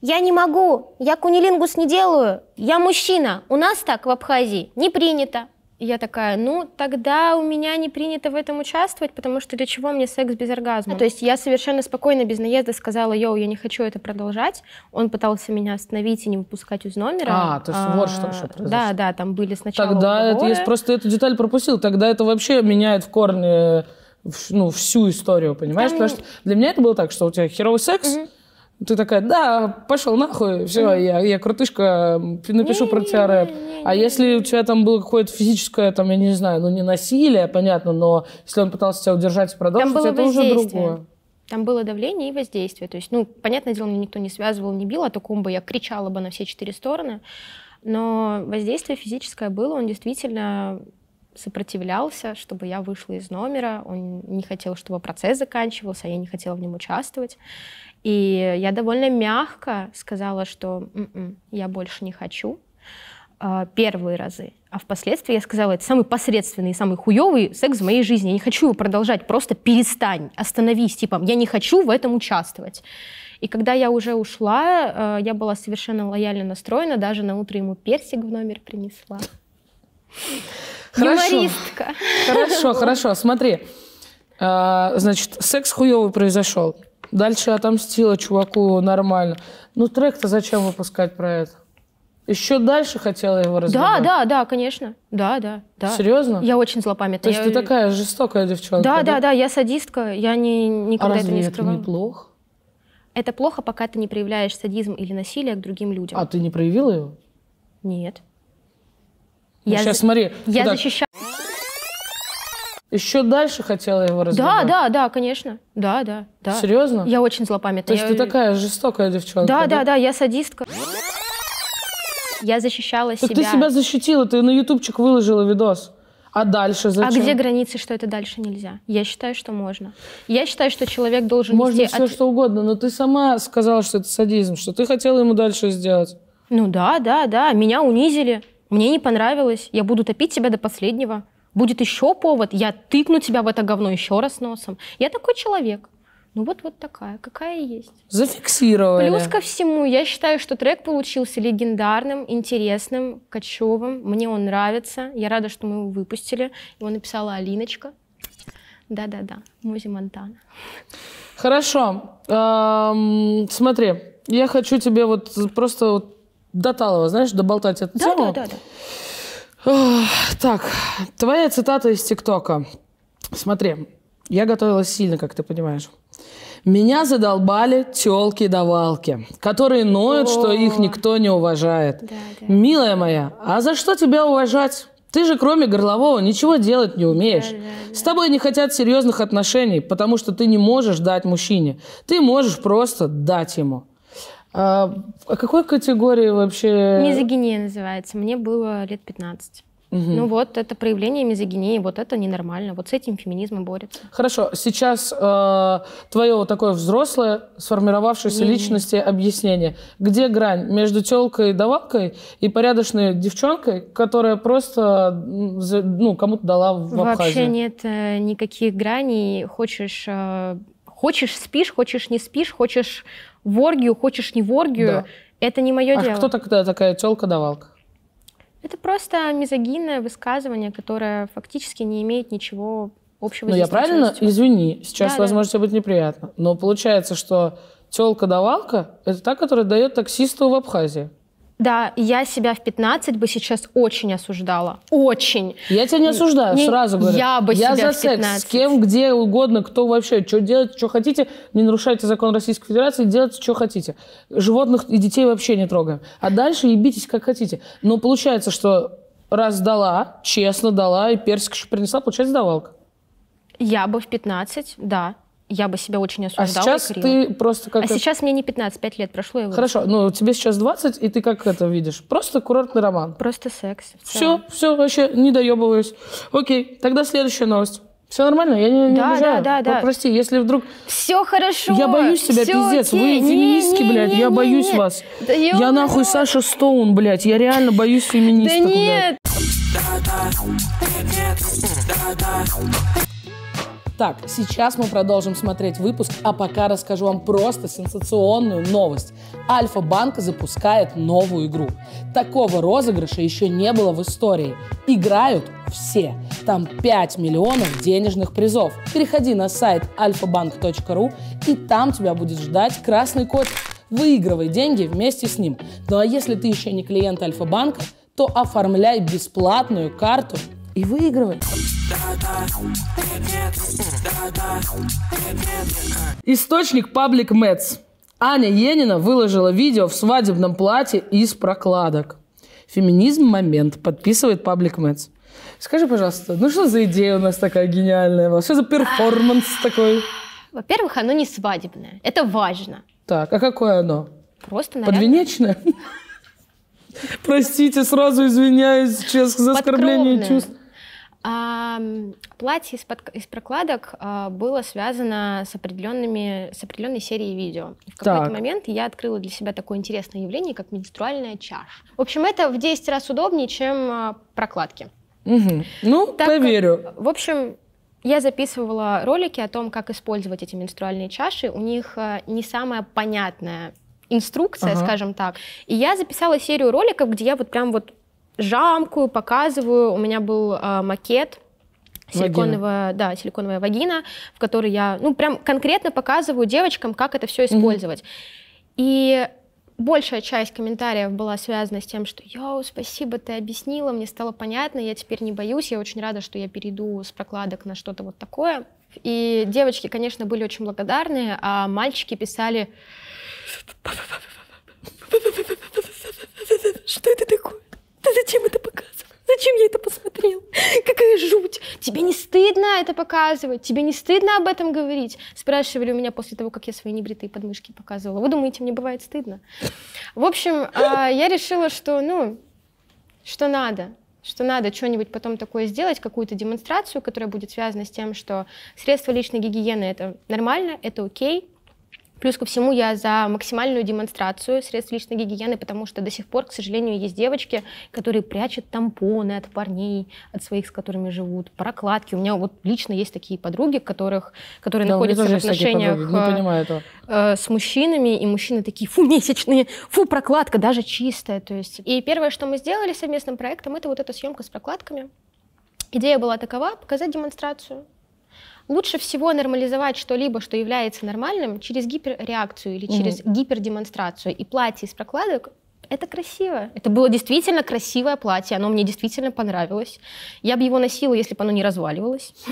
Я не могу, я кунилингус не делаю, я мужчина. У нас так в Абхазии не принято я такая, ну, тогда у меня не принято в этом участвовать, потому что для чего мне секс без оргазма? то есть я совершенно спокойно, без наезда сказала, йоу, я не хочу это продолжать. Он пытался меня остановить и не выпускать из номера. А, то есть а, вот что, что а, произошло. Да, да, там были сначала Тогда это, я просто эту деталь пропустил. Тогда это вообще меняет в корне ну, всю историю, понимаешь? Там... Потому что для меня это было так, что у тебя херовый секс, угу ты такая, да, пошел нахуй, все, я, я крутышка, напишу про тебя рэп. А если у тебя там было какое-то физическое, там, я не знаю, ну не насилие, понятно, но если он пытался тебя удержать и продолжить, это уже другое. Там было давление и воздействие. То есть, ну, понятное дело, меня никто не связывал, не бил, а то бы я кричала бы на все четыре стороны. Но воздействие физическое было, он действительно сопротивлялся, чтобы я вышла из номера. Он не хотел, чтобы процесс заканчивался, а я не хотела в нем участвовать. И я довольно мягко сказала, что М «М-м, -м, я больше не хочу а, первые разы. А впоследствии я сказала, это самый посредственный самый хуёвый секс в моей жизни. Я не хочу его продолжать. Просто перестань, остановись. Типа, я не хочу в этом участвовать. И когда я уже ушла, а, я была совершенно лояльно настроена. Даже на утро ему персик в номер принесла. Хорошо. Юмористка. Хорошо, хорошо. Смотри. А, значит, секс хуёвый произошел. Дальше отомстила чуваку нормально. Ну, трек-то зачем выпускать про это? Еще дальше хотела его разобрать? Да, да, да, конечно. Да, да, да. Серьезно? Я очень злопамятная. То есть я... ты такая жестокая девчонка? Да, да, да, да я садистка, я не, никогда а разве это не скрывала. это неплохо? Это плохо, пока ты не проявляешь садизм или насилие к другим людям. А ты не проявила его? Нет. Ну, я сейчас за... смотри. Я вот защищала... Еще дальше хотела его разобрать? Да, да, да, конечно. Да, да, да. Серьезно? Я очень злопамятная. То есть я... ты такая жестокая девчонка? Да, да, да, да я садистка. Я защищала так себя. ты себя защитила, ты на ютубчик выложила видос. А дальше а зачем? А где границы, что это дальше нельзя? Я считаю, что можно. Я считаю, что человек должен Можно все от... что угодно, но ты сама сказала, что это садизм, что ты хотела ему дальше сделать. Ну да, да, да, меня унизили, мне не понравилось, я буду топить себя до последнего будет еще повод, я тыкну тебя в это говно еще раз носом. Я такой человек. Ну вот, вот такая, какая есть. Зафиксировали. Плюс ко всему, я считаю, что трек получился легендарным, интересным, кочевым. Мне он нравится. Я рада, что мы его выпустили. Его написала Алиночка. Да-да-да, Музи Монтана. Хорошо. Эм, смотри, я хочу тебе вот просто вот до Талова, знаешь, доболтать эту да, тему. Да, да, да. Так, твоя цитата из ТикТока. Смотри, я готовилась сильно, как ты понимаешь. Меня задолбали тёлки-давалки, которые ноют, О, что их никто не уважает. Да, да. Милая моя, а за что тебя уважать? Ты же кроме горлового ничего делать не умеешь. Да, да, да. С тобой не хотят серьезных отношений, потому что ты не можешь дать мужчине. Ты можешь просто дать ему. А, о какой категории вообще? Мизогиния называется. Мне было лет 15. Угу. Ну вот, это проявление мизогинии, вот это ненормально, вот с этим феминизм борется. Хорошо, сейчас э, твое вот такое взрослое, сформировавшееся Нет. личности объяснение. Где грань между телкой и давалкой и порядочной девчонкой, которая просто ну, кому-то дала в Вообще нет э, никаких граней. Хочешь, э, хочешь спишь, хочешь не спишь, хочешь в оргию хочешь не воргию, да. это не мое а дело. А кто тогда такая телка-давалка? Это просто мизогинное высказывание, которое фактически не имеет ничего общего. Ну я правильно? Извини, сейчас, да, возможно, да. тебе будет неприятно. Но получается, что телка-давалка – это та, которая дает таксисту в Абхазии. Да, я себя в 15 бы сейчас очень осуждала. Очень. Я тебя не осуждаю, не, сразу говорю. Я бы я себя за в 15. секс с кем, где угодно, кто вообще, что делать, что хотите, не нарушайте закон Российской Федерации, делайте, что хотите. Животных и детей вообще не трогаем. А дальше ебитесь как хотите. Но получается, что раз дала, честно дала, и персик еще принесла, получается, давалка. Я бы в 15, да я бы себя очень а осуждала. А сейчас ты просто как... А сейчас мне не 15, 5 лет прошло. Я Хорошо, ну тебе сейчас 20, и ты как это видишь? Просто курортный роман. Просто секс. Все, все, вообще не доебываюсь. Окей, тогда следующая новость. Все нормально, я не, не да, обижаю. Да, да, да. Прости, если вдруг... Все хорошо. Я боюсь тебя, все пиздец. Окей. Вы феминистки, блядь, я не, боюсь не. вас. Да я нахуй Саша Стоун, блядь. Я реально боюсь феминисток, Да нет. Блядь. Так, сейчас мы продолжим смотреть выпуск, а пока расскажу вам просто сенсационную новость. Альфа-банк запускает новую игру. Такого розыгрыша еще не было в истории. Играют все. Там 5 миллионов денежных призов. Переходи на сайт alphabank.ru и там тебя будет ждать красный кот. Выигрывай деньги вместе с ним. Ну а если ты еще не клиент Альфа-банка, то оформляй бесплатную карту и выигрывать. Источник Public Mets. Аня Енина выложила видео в свадебном платье из прокладок. Феминизм момент. Подписывает Public Mets. Скажи, пожалуйста, ну что за идея у нас такая гениальная? Была? Что за перформанс такой? Во-первых, оно не свадебное. Это важно. Так, а какое оно? Просто нарядное. Подвенечное? (laughs) Простите, сразу извиняюсь, честно, за оскорбление чувств. Платье из, под, из прокладок а, было связано с, определенными, с определенной серией видео. В какой-то так. момент я открыла для себя такое интересное явление, как менструальная чаша. В общем, это в 10 раз удобнее, чем а, прокладки. Угу. Ну, так поверю. в общем, я записывала ролики о том, как использовать эти менструальные чаши. У них а, не самая понятная инструкция, ага. скажем так. И я записала серию роликов, где я вот прям вот жамку показываю. У меня был э, макет силиконовая, да, силиконовая вагина, в которой я, ну, прям конкретно показываю девочкам, как это все использовать. Mm-hmm. И большая часть комментариев была связана с тем, что «Йоу, спасибо, ты объяснила, мне стало понятно, я теперь не боюсь, я очень рада, что я перейду с прокладок на что-то вот такое». И девочки, конечно, были очень благодарны, а мальчики писали «Что это такое?» Ты а зачем это показывал? Зачем я это посмотрел? Какая жуть! Тебе не стыдно это показывать? Тебе не стыдно об этом говорить? Спрашивали у меня после того, как я свои небритые подмышки показывала. Вы думаете, мне бывает стыдно? В общем, а, я решила, что, ну, что надо что надо что-нибудь потом такое сделать, какую-то демонстрацию, которая будет связана с тем, что средства личной гигиены — это нормально, это окей, Плюс ко всему я за максимальную демонстрацию средств личной гигиены, потому что до сих пор, к сожалению, есть девочки, которые прячут тампоны от парней, от своих, с которыми живут, прокладки. У меня вот лично есть такие подруги, которых, которые да, находятся в отношениях э, э, с мужчинами, и мужчины такие, фу, месячные, фу, прокладка, даже чистая. То есть. И первое, что мы сделали совместным проектом, это вот эта съемка с прокладками. Идея была такова, показать демонстрацию Лучше всего нормализовать что-либо, что является нормальным, через гиперреакцию или через mm-hmm. гипердемонстрацию. И платье из прокладок это красиво. Это было действительно красивое платье, оно мне действительно понравилось. Я бы его носила, если бы оно не разваливалось. (laughs)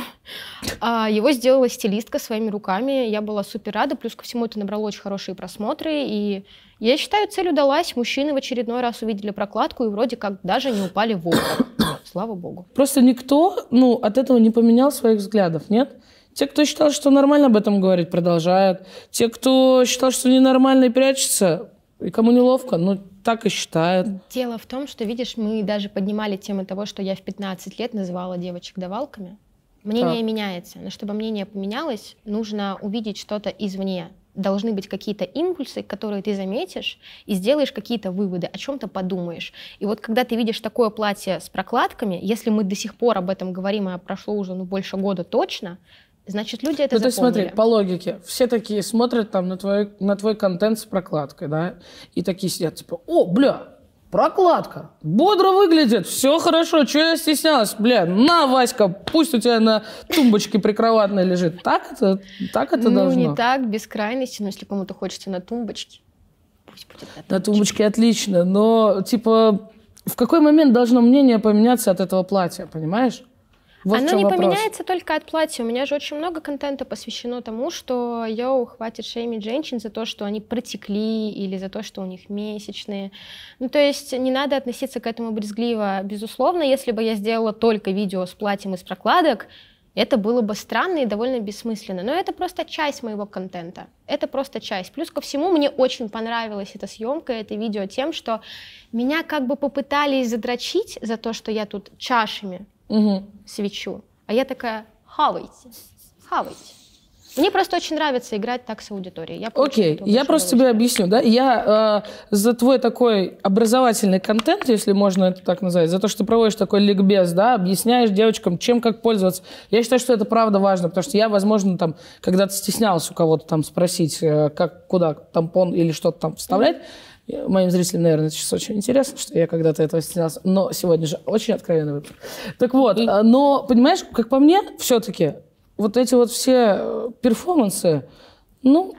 А, его сделала стилистка своими руками, я была супер рада, плюс ко всему это набрало очень хорошие просмотры, и я считаю, цель удалась. Мужчины в очередной раз увидели прокладку и вроде как даже не упали в обморок. (coughs) слава богу. Просто никто ну, от этого не поменял своих взглядов, нет? Те, кто считал, что нормально об этом говорить, продолжают. Те, кто считал, что ненормально и прячется, и кому неловко, ну, так и считают. Дело в том, что, видишь, мы даже поднимали тему того, что я в 15 лет называла девочек давалками. Мнение так. меняется, но чтобы мнение поменялось, нужно увидеть что-то извне должны быть какие-то импульсы, которые ты заметишь и сделаешь какие-то выводы, о чем-то подумаешь. И вот когда ты видишь такое платье с прокладками, если мы до сих пор об этом говорим, а прошло уже ну, больше года точно, значит, люди это ну, запомнили. Ну, ты смотри, по логике, все такие смотрят там на твой, на твой контент с прокладкой, да, и такие сидят, типа, о, бля, прокладка. Бодро выглядит, все хорошо, что я стеснялась, бля, на, Васька, пусть у тебя на тумбочке прикроватной лежит. Так это, так это ну, должно? Ну, не так, без крайности, но если кому-то хочется на тумбочке, пусть будет на тумбочке. На тумбочке отлично, но, типа, в какой момент должно мнение поменяться от этого платья, понимаешь? Вот Оно не вопрос. поменяется только от платья. У меня же очень много контента посвящено тому, что йоу, хватит шеймить женщин за то, что они протекли или за то, что у них месячные. Ну, то есть не надо относиться к этому брезгливо. Безусловно, если бы я сделала только видео с платьем из прокладок, это было бы странно и довольно бессмысленно. Но это просто часть моего контента. Это просто часть. Плюс ко всему, мне очень понравилась эта съемка, это видео тем, что меня как бы попытались задрочить за то, что я тут чашами угу. свечу. А я такая, хавайте, хавайте. Мне просто очень нравится играть так с аудиторией. Я Окей, я просто тебе объясню, да? Я э, за твой такой образовательный контент, если можно это так назвать, за то, что ты проводишь такой ликбез, да, объясняешь девочкам, чем как пользоваться. Я считаю, что это правда важно, потому что я, возможно, там когда-то стеснялась у кого-то там спросить, э, как, куда тампон или что-то там вставлять. Mm-hmm. Я, моим зрителям, наверное, сейчас очень интересно, что я когда-то этого стеснялся, но сегодня же очень откровенный выпуск. Так вот, а, но, понимаешь, как по мне, все-таки вот эти вот все э, перформансы, ну,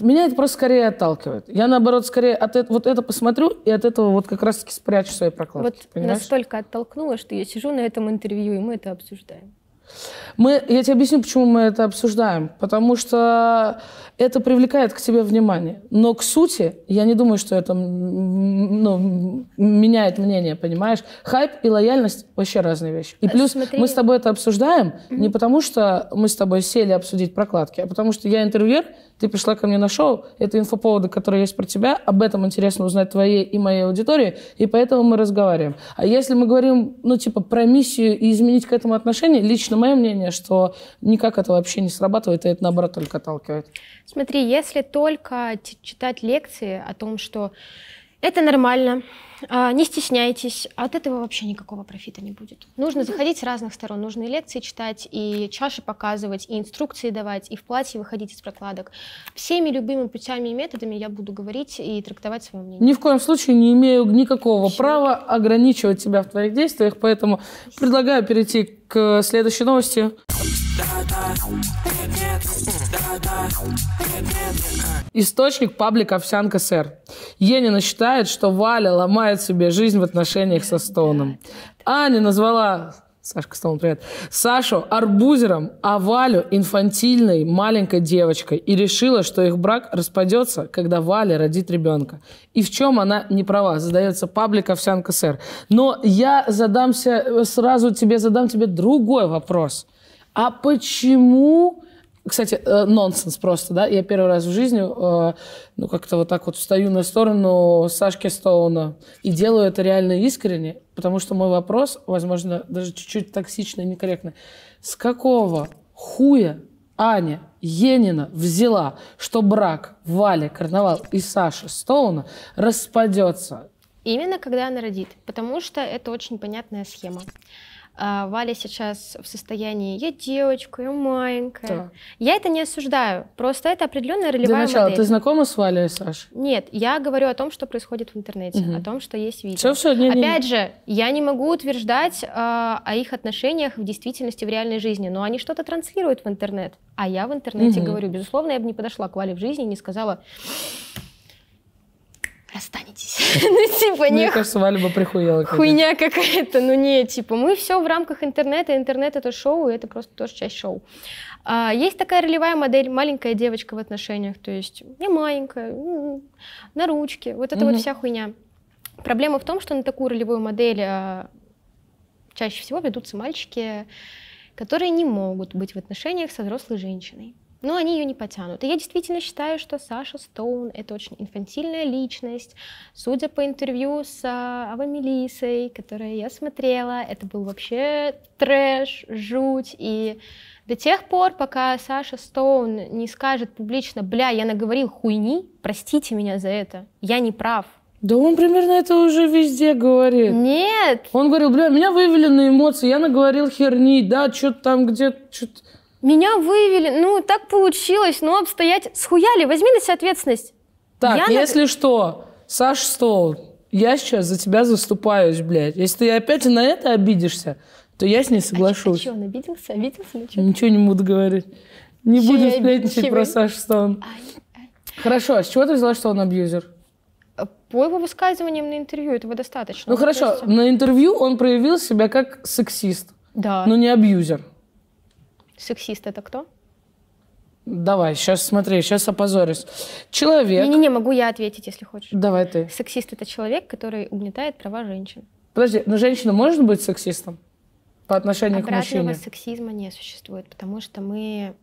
меня это просто скорее отталкивает. Я, наоборот, скорее от это, вот это посмотрю и от этого вот как раз-таки спрячу свои прокладки. Вот понимаешь? настолько оттолкнуло, что я сижу на этом интервью, и мы это обсуждаем. Мы, я тебе объясню, почему мы это обсуждаем. Потому что это привлекает к тебе внимание. Но к сути, я не думаю, что это ну, меняет мнение, понимаешь? Хайп и лояльность вообще разные вещи. И плюс Смотри. мы с тобой это обсуждаем не потому, что мы с тобой сели обсудить прокладки, а потому что я интервьюер, ты пришла ко мне на шоу, это инфоповоды, которые есть про тебя, об этом интересно узнать твоей и моей аудитории, и поэтому мы разговариваем. А если мы говорим, ну, типа, про миссию и изменить к этому отношение, лично мое мнение, что никак это вообще не срабатывает, и это, наоборот, только отталкивает. Смотри, если только читать лекции о том, что это нормально, а, не стесняйтесь, от этого вообще никакого профита не будет. Нужно заходить с разных сторон, нужно и лекции читать, и чаши показывать, и инструкции давать, и в платье выходить из прокладок. Всеми любыми путями и методами я буду говорить и трактовать свое мнение. Ни в коем случае не имею никакого Все. права ограничивать себя в твоих действиях, поэтому предлагаю перейти к следующей новости. Источник паблика «Овсянка сэр. Енина считает, что Валя Лома ломает себе жизнь в отношениях со Стоуном. Аня назвала Сашка Стоун, привет. Сашу арбузером, а Валю инфантильной маленькой девочкой и решила, что их брак распадется, когда Валя родит ребенка. И в чем она не права, задается паблик «Овсянка СР». Но я задамся, сразу тебе задам тебе другой вопрос. А почему кстати, э, нонсенс просто, да? Я первый раз в жизни, э, ну, как-то вот так вот встаю на сторону Сашки Стоуна и делаю это реально искренне, потому что мой вопрос, возможно, даже чуть-чуть токсичный, некорректный. С какого хуя Аня Енина взяла, что брак Вали Карнавал и Саши Стоуна распадется? Именно когда она родит, потому что это очень понятная схема а, Валя сейчас в состоянии «я девочка, я маленькая». Да. Я это не осуждаю, просто это определенная ролевая Для начала, модель. ты знакома с Валей, Саш? Нет, я говорю о том, что происходит в интернете, угу. о том, что есть видео. Все, все, не, Опять не, не. же, я не могу утверждать э, о их отношениях в действительности, в реальной жизни, но они что-то транслируют в интернет, а я в интернете угу. говорю. Безусловно, я бы не подошла к Вале в жизни и не сказала расстанетесь. (laughs) ну, типа, не... Мне кажется, бы прихуела. Хуйня какая-то, ну, не, типа, мы все в рамках интернета, интернет — это шоу, и это просто тоже часть шоу. А, есть такая ролевая модель, маленькая девочка в отношениях, то есть я маленькая, на ручке, вот это вот вся хуйня. Проблема в том, что на такую ролевую модель а, чаще всего ведутся мальчики, которые не могут быть в отношениях со взрослой женщиной но они ее не потянут. И я действительно считаю, что Саша Стоун — это очень инфантильная личность. Судя по интервью с а, Авой Мелисой, которое я смотрела, это был вообще трэш, жуть. И до тех пор, пока Саша Стоун не скажет публично, бля, я наговорил хуйни, простите меня за это, я не прав, да он примерно это уже везде говорит. Нет. Он говорил, бля, меня вывели на эмоции, я наговорил херни, да, что-то там где-то, что-то... Меня выявили, ну так получилось, но ну, обстоять Схуяли, возьми на себя ответственность. Так, я если на... что, Саш Стоун, я сейчас за тебя заступаюсь, блядь. Если ты опять на это обидишься, то я с ней а а соглашусь. А, что, он обиделся? Обиделся на что? Ничего не буду говорить. Не че буду сплетничать про Сашу Стоун. Ай, ай. А с чего ты взяла, что он абьюзер? По его высказываниям на интервью этого достаточно. Ну хорошо, кажется... на интервью он проявил себя как сексист, да. но не абьюзер. Сексист это кто? Давай, сейчас смотри, сейчас опозорюсь. Человек... Не-не-не, могу я ответить, если хочешь. Давай ты. Сексист — это человек, который угнетает права женщин. Подожди, но женщина может быть сексистом по отношению Обратного к мужчине? сексизма не существует, потому что мы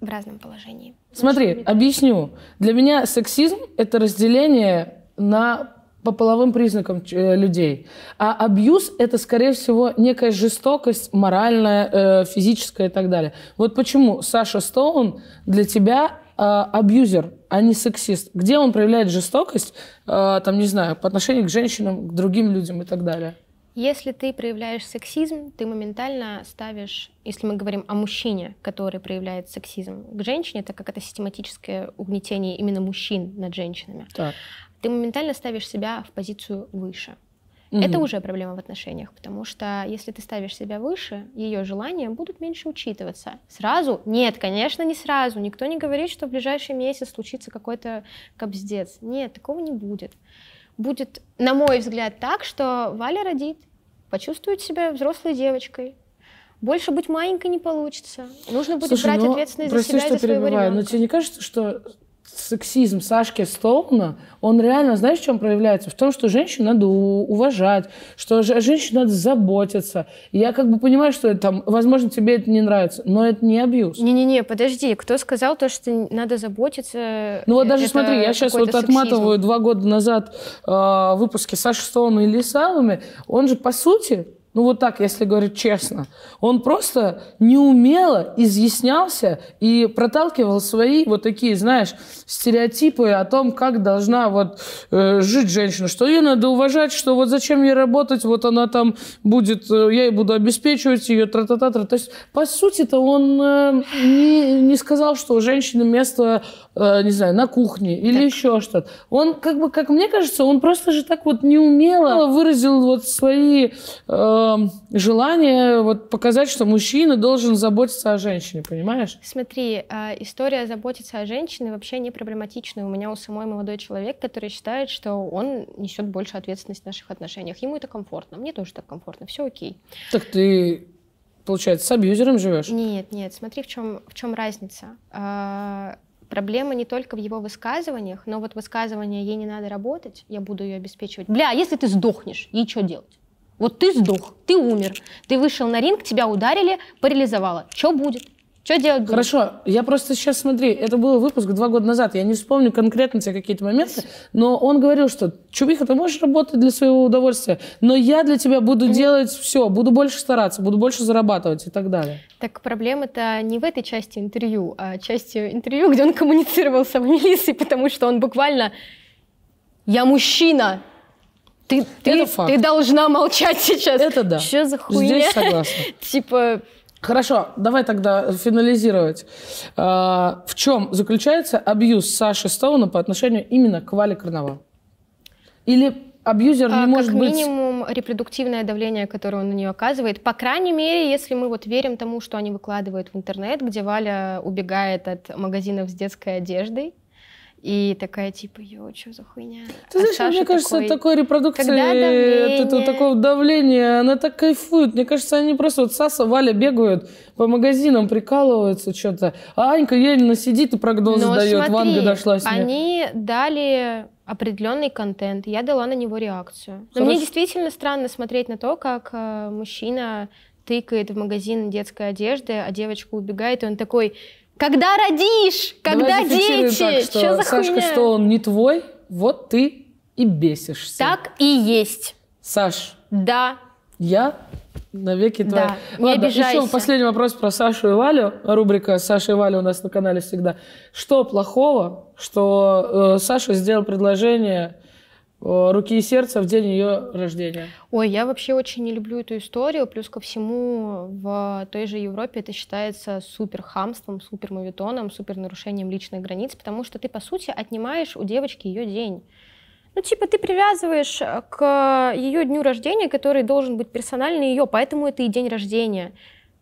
в разном положении. Смотри, объясню. Для меня сексизм — это разделение на по половым признакам э, людей. А абьюз – это, скорее всего, некая жестокость моральная, э, физическая и так далее. Вот почему Саша Стоун для тебя э, абьюзер, а не сексист? Где он проявляет жестокость, там, не знаю, по отношению к женщинам, к другим людям и так далее? Если ты проявляешь сексизм, ты моментально ставишь, если мы говорим о мужчине, который проявляет сексизм к женщине, так как это систематическое угнетение именно мужчин над женщинами, так ты моментально ставишь себя в позицию выше. Mm-hmm. Это уже проблема в отношениях, потому что если ты ставишь себя выше, ее желания будут меньше учитываться. Сразу? Нет, конечно, не сразу. Никто не говорит, что в ближайший месяц случится какой-то кобздец. Нет, такого не будет. Будет, на мой взгляд, так, что Валя родит, почувствует себя взрослой девочкой, больше быть маленькой не получится. Нужно будет Слушай, брать ну, ответственность прости, за себя и за своего перебиваю, ребенка. Но тебе не кажется, что сексизм Сашки Стоуна, он реально, знаешь, в чем проявляется? В том, что женщин надо уважать, что о женщин надо заботиться. Я как бы понимаю, что это, там, возможно, тебе это не нравится, но это не абьюз. Не-не-не, подожди, кто сказал то, что надо заботиться? Э, ну вот даже смотри, я сейчас вот сексизм. отматываю два года назад э, выпуски Саши Стоуна и Лисавыми, он же, по сути, ну вот так, если говорить честно. Он просто неумело изъяснялся и проталкивал свои вот такие, знаешь, стереотипы о том, как должна вот э, жить женщина, что ее надо уважать, что вот зачем ей работать, вот она там будет, э, я ей буду обеспечивать ее, тра-та-та-тра. То есть, по сути-то он э, не, не сказал, что у женщины место, э, не знаю, на кухне или так. еще что-то. Он, как бы, как мне кажется, он просто же так вот неумело выразил вот свои... Э, Э, желание вот показать, что мужчина должен заботиться о женщине, понимаешь? Смотри, э, история заботиться о женщине вообще не проблематична. У меня у самой молодой человек, который считает, что он несет больше ответственности в наших отношениях. Ему это комфортно, мне тоже так комфортно, все окей. Так ты Получается, с абьюзером живешь? Нет, нет. Смотри, в чем в чем разница. Э, проблема не только в его высказываниях, но вот высказывание ей не надо работать, я буду ее обеспечивать. Бля, а если ты сдохнешь, ей что делать? Вот ты сдох, ты умер, ты вышел на ринг, тебя ударили, парализовало. Что будет? Что делать будешь? Хорошо, я просто сейчас смотри, это был выпуск два года назад, я не вспомню конкретно тебе какие-то моменты, но он говорил, что Чубиха, ты можешь работать для своего удовольствия, но я для тебя буду mm-hmm. делать все, буду больше стараться, буду больше зарабатывать и так далее. Так проблема-то не в этой части интервью, а части интервью, где он коммуницировал с Мелиссой, потому что он буквально «Я мужчина!» Ты, ты, факт. ты должна молчать сейчас. Это да. Что за хуйня? Здесь согласна. (laughs) типа... Хорошо, давай тогда финализировать. А, в чем заключается абьюз Саши Стоуна по отношению именно к Вале Карнавал? Или абьюзер а, не может как быть... Как минимум репродуктивное давление, которое он на нее оказывает. По крайней мере, если мы вот верим тому, что они выкладывают в интернет, где Валя убегает от магазинов с детской одеждой, и такая, типа, ё, что за хуйня? Ты а знаешь, Саша мне кажется, такой, такой репродукции, давление... от этого такого давления, она так кайфует. Мне кажется, они просто вот Саса, Валя бегают по магазинам, прикалываются что-то. А Анька Елена сидит и прогнозы Но дает. Смотри, Ванга дошла с ней. они дали определенный контент, я дала на него реакцию. Но Хорошо. мне действительно странно смотреть на то, как э, мужчина тыкает в магазин детской одежды, а девочка убегает, и он такой когда родишь? Когда Давай дети? Так, что, что за Сашка, хуйня? что он не твой, вот ты и бесишься. Так и есть. Саш. Да. Я навеки твоя. Да, Ладно, не обижайся. еще последний вопрос про Сашу и Валю. Рубрика «Саша и Валя» у нас на канале всегда. Что плохого, что э, Саша сделал предложение Э, руки и сердца в день ее рождения. Ой, я вообще очень не люблю эту историю. Плюс ко всему, в той же Европе это считается супер хамством, супер мавитоном, супер нарушением личных границ, потому что ты, по сути, отнимаешь у девочки ее день. Ну, типа, ты привязываешь к ее дню рождения, который должен быть персональный ее, поэтому это и день рождения.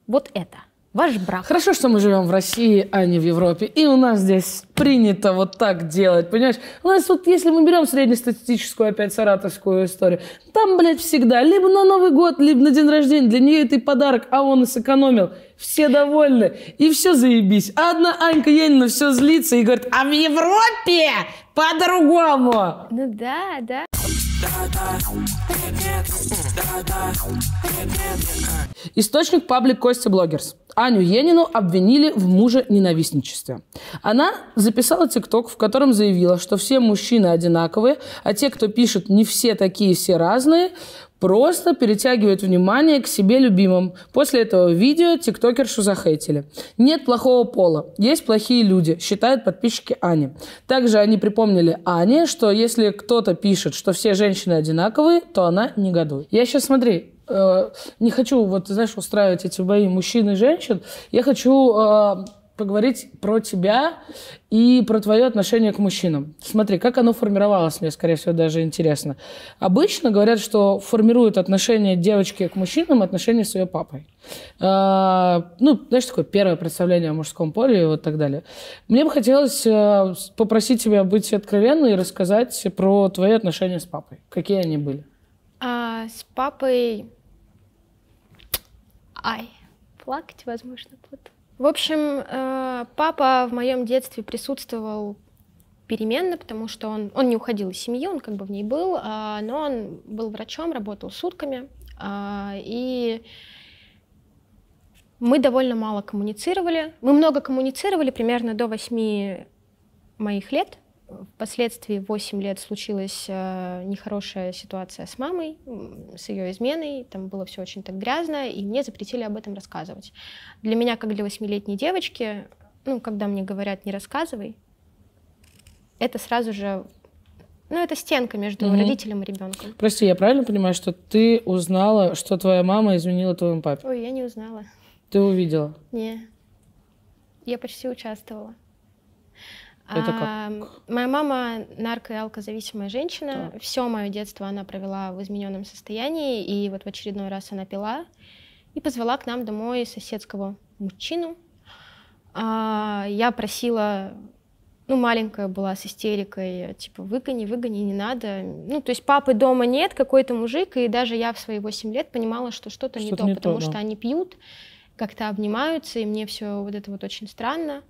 Вот это ваш брак. Хорошо, что мы живем в России, а не в Европе. И у нас здесь принято вот так делать, понимаешь? У нас вот, если мы берем среднестатистическую, опять саратовскую историю, там, блядь, всегда либо на Новый год, либо на день рождения. Для нее это и подарок, а он и сэкономил. Все довольны, и все заебись. А одна Анька Янина все злится и говорит, а в Европе по-другому. Ну да, да. Источник паблик Костя Блогерс. Аню Енину обвинили в муже-ненавистничестве. Она записала тикток, в котором заявила, что все мужчины одинаковые, а те, кто пишет «не все такие, все разные», Просто перетягивает внимание к себе любимым. После этого видео тиктокершу захейтили. Нет плохого пола, есть плохие люди, считают подписчики Ани. Также они припомнили Ане, что если кто-то пишет, что все женщины одинаковые, то она негодует. Я сейчас, смотри, э, не хочу, вот, знаешь, устраивать эти бои мужчин и женщин. Я хочу э, поговорить про тебя и про твое отношение к мужчинам. Смотри, как оно формировалось, мне, скорее всего, даже интересно. Обычно говорят, что формируют отношение девочки к мужчинам отношения с ее папой. А, ну, знаешь, такое первое представление о мужском поле и вот так далее. Мне бы хотелось э, попросить тебя быть откровенной и рассказать про твои отношения с папой. Какие они были? А, с папой... Ай, плакать, возможно, буду. В общем, э, папа в моем детстве присутствовал переменно, потому что он, он не уходил из семьи, он как бы в ней был, а, но он был врачом, работал сутками, а, и мы довольно мало коммуницировали. Мы много коммуницировали, примерно до 8 моих лет, Впоследствии 8 лет случилась э, нехорошая ситуация с мамой, с ее изменой, там было все очень так грязно, и мне запретили об этом рассказывать. Для меня, как для восьмилетней девочки, ну, когда мне говорят «не рассказывай», это сразу же ну, это стенка между угу. родителем и ребенком. Прости, я правильно понимаю, что ты узнала, что твоя мама изменила твоему папе? Ой, я не узнала. Ты увидела? Не. Я почти участвовала. Это как? моя мама нарко- и алкозависимая женщина. Так. Все мое детство она провела в измененном состоянии, и вот в очередной раз она пила и позвала к нам домой соседского мужчину. А, я просила, ну маленькая была с истерикой, типа выгони, выгони, не надо. Ну то есть папы дома нет, какой-то мужик, и даже я в свои 8 лет понимала, что что-то, что-то не то, не потому то, да. что они пьют, как-то обнимаются, и мне все вот это вот очень странно.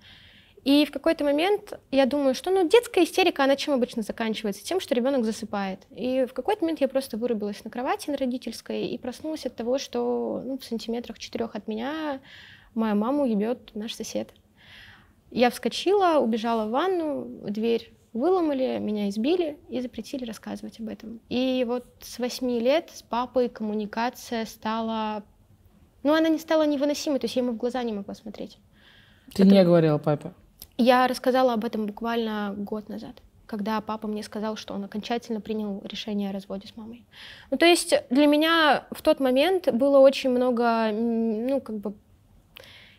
И в какой-то момент я думаю, что ну, детская истерика, она чем обычно заканчивается? Тем, что ребенок засыпает. И в какой-то момент я просто вырубилась на кровати на родительской и проснулась от того, что ну, в сантиметрах четырех от меня мою маму ебет наш сосед. Я вскочила, убежала в ванну, дверь выломали, меня избили и запретили рассказывать об этом. И вот с восьми лет с папой коммуникация стала... Ну, она не стала невыносимой, то есть я ему в глаза не могла смотреть. Ты Потом... не говорила папе? Я рассказала об этом буквально год назад, когда папа мне сказал, что он окончательно принял решение о разводе с мамой. Ну, то есть для меня в тот момент было очень много, ну, как бы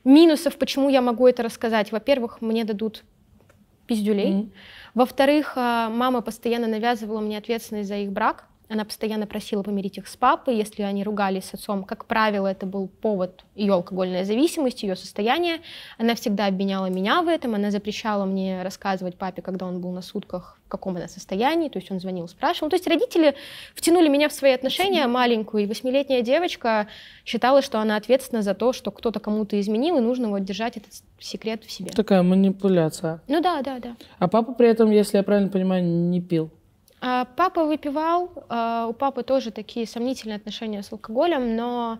минусов, почему я могу это рассказать. Во-первых, мне дадут пиздюлей. Mm-hmm. Во-вторых, а, мама постоянно навязывала мне ответственность за их брак. Она постоянно просила помирить их с папой, если они ругались с отцом. Как правило, это был повод ее алкогольная зависимость, ее состояние. Она всегда обвиняла меня в этом, она запрещала мне рассказывать папе, когда он был на сутках, в каком она состоянии, то есть он звонил, спрашивал. То есть родители втянули меня в свои отношения маленькую, и восьмилетняя девочка считала, что она ответственна за то, что кто-то кому-то изменил, и нужно вот держать этот секрет в себе. Такая манипуляция. Ну да, да, да. А папа при этом, если я правильно понимаю, не пил? А, папа выпивал, а, у папы тоже такие сомнительные отношения с алкоголем, но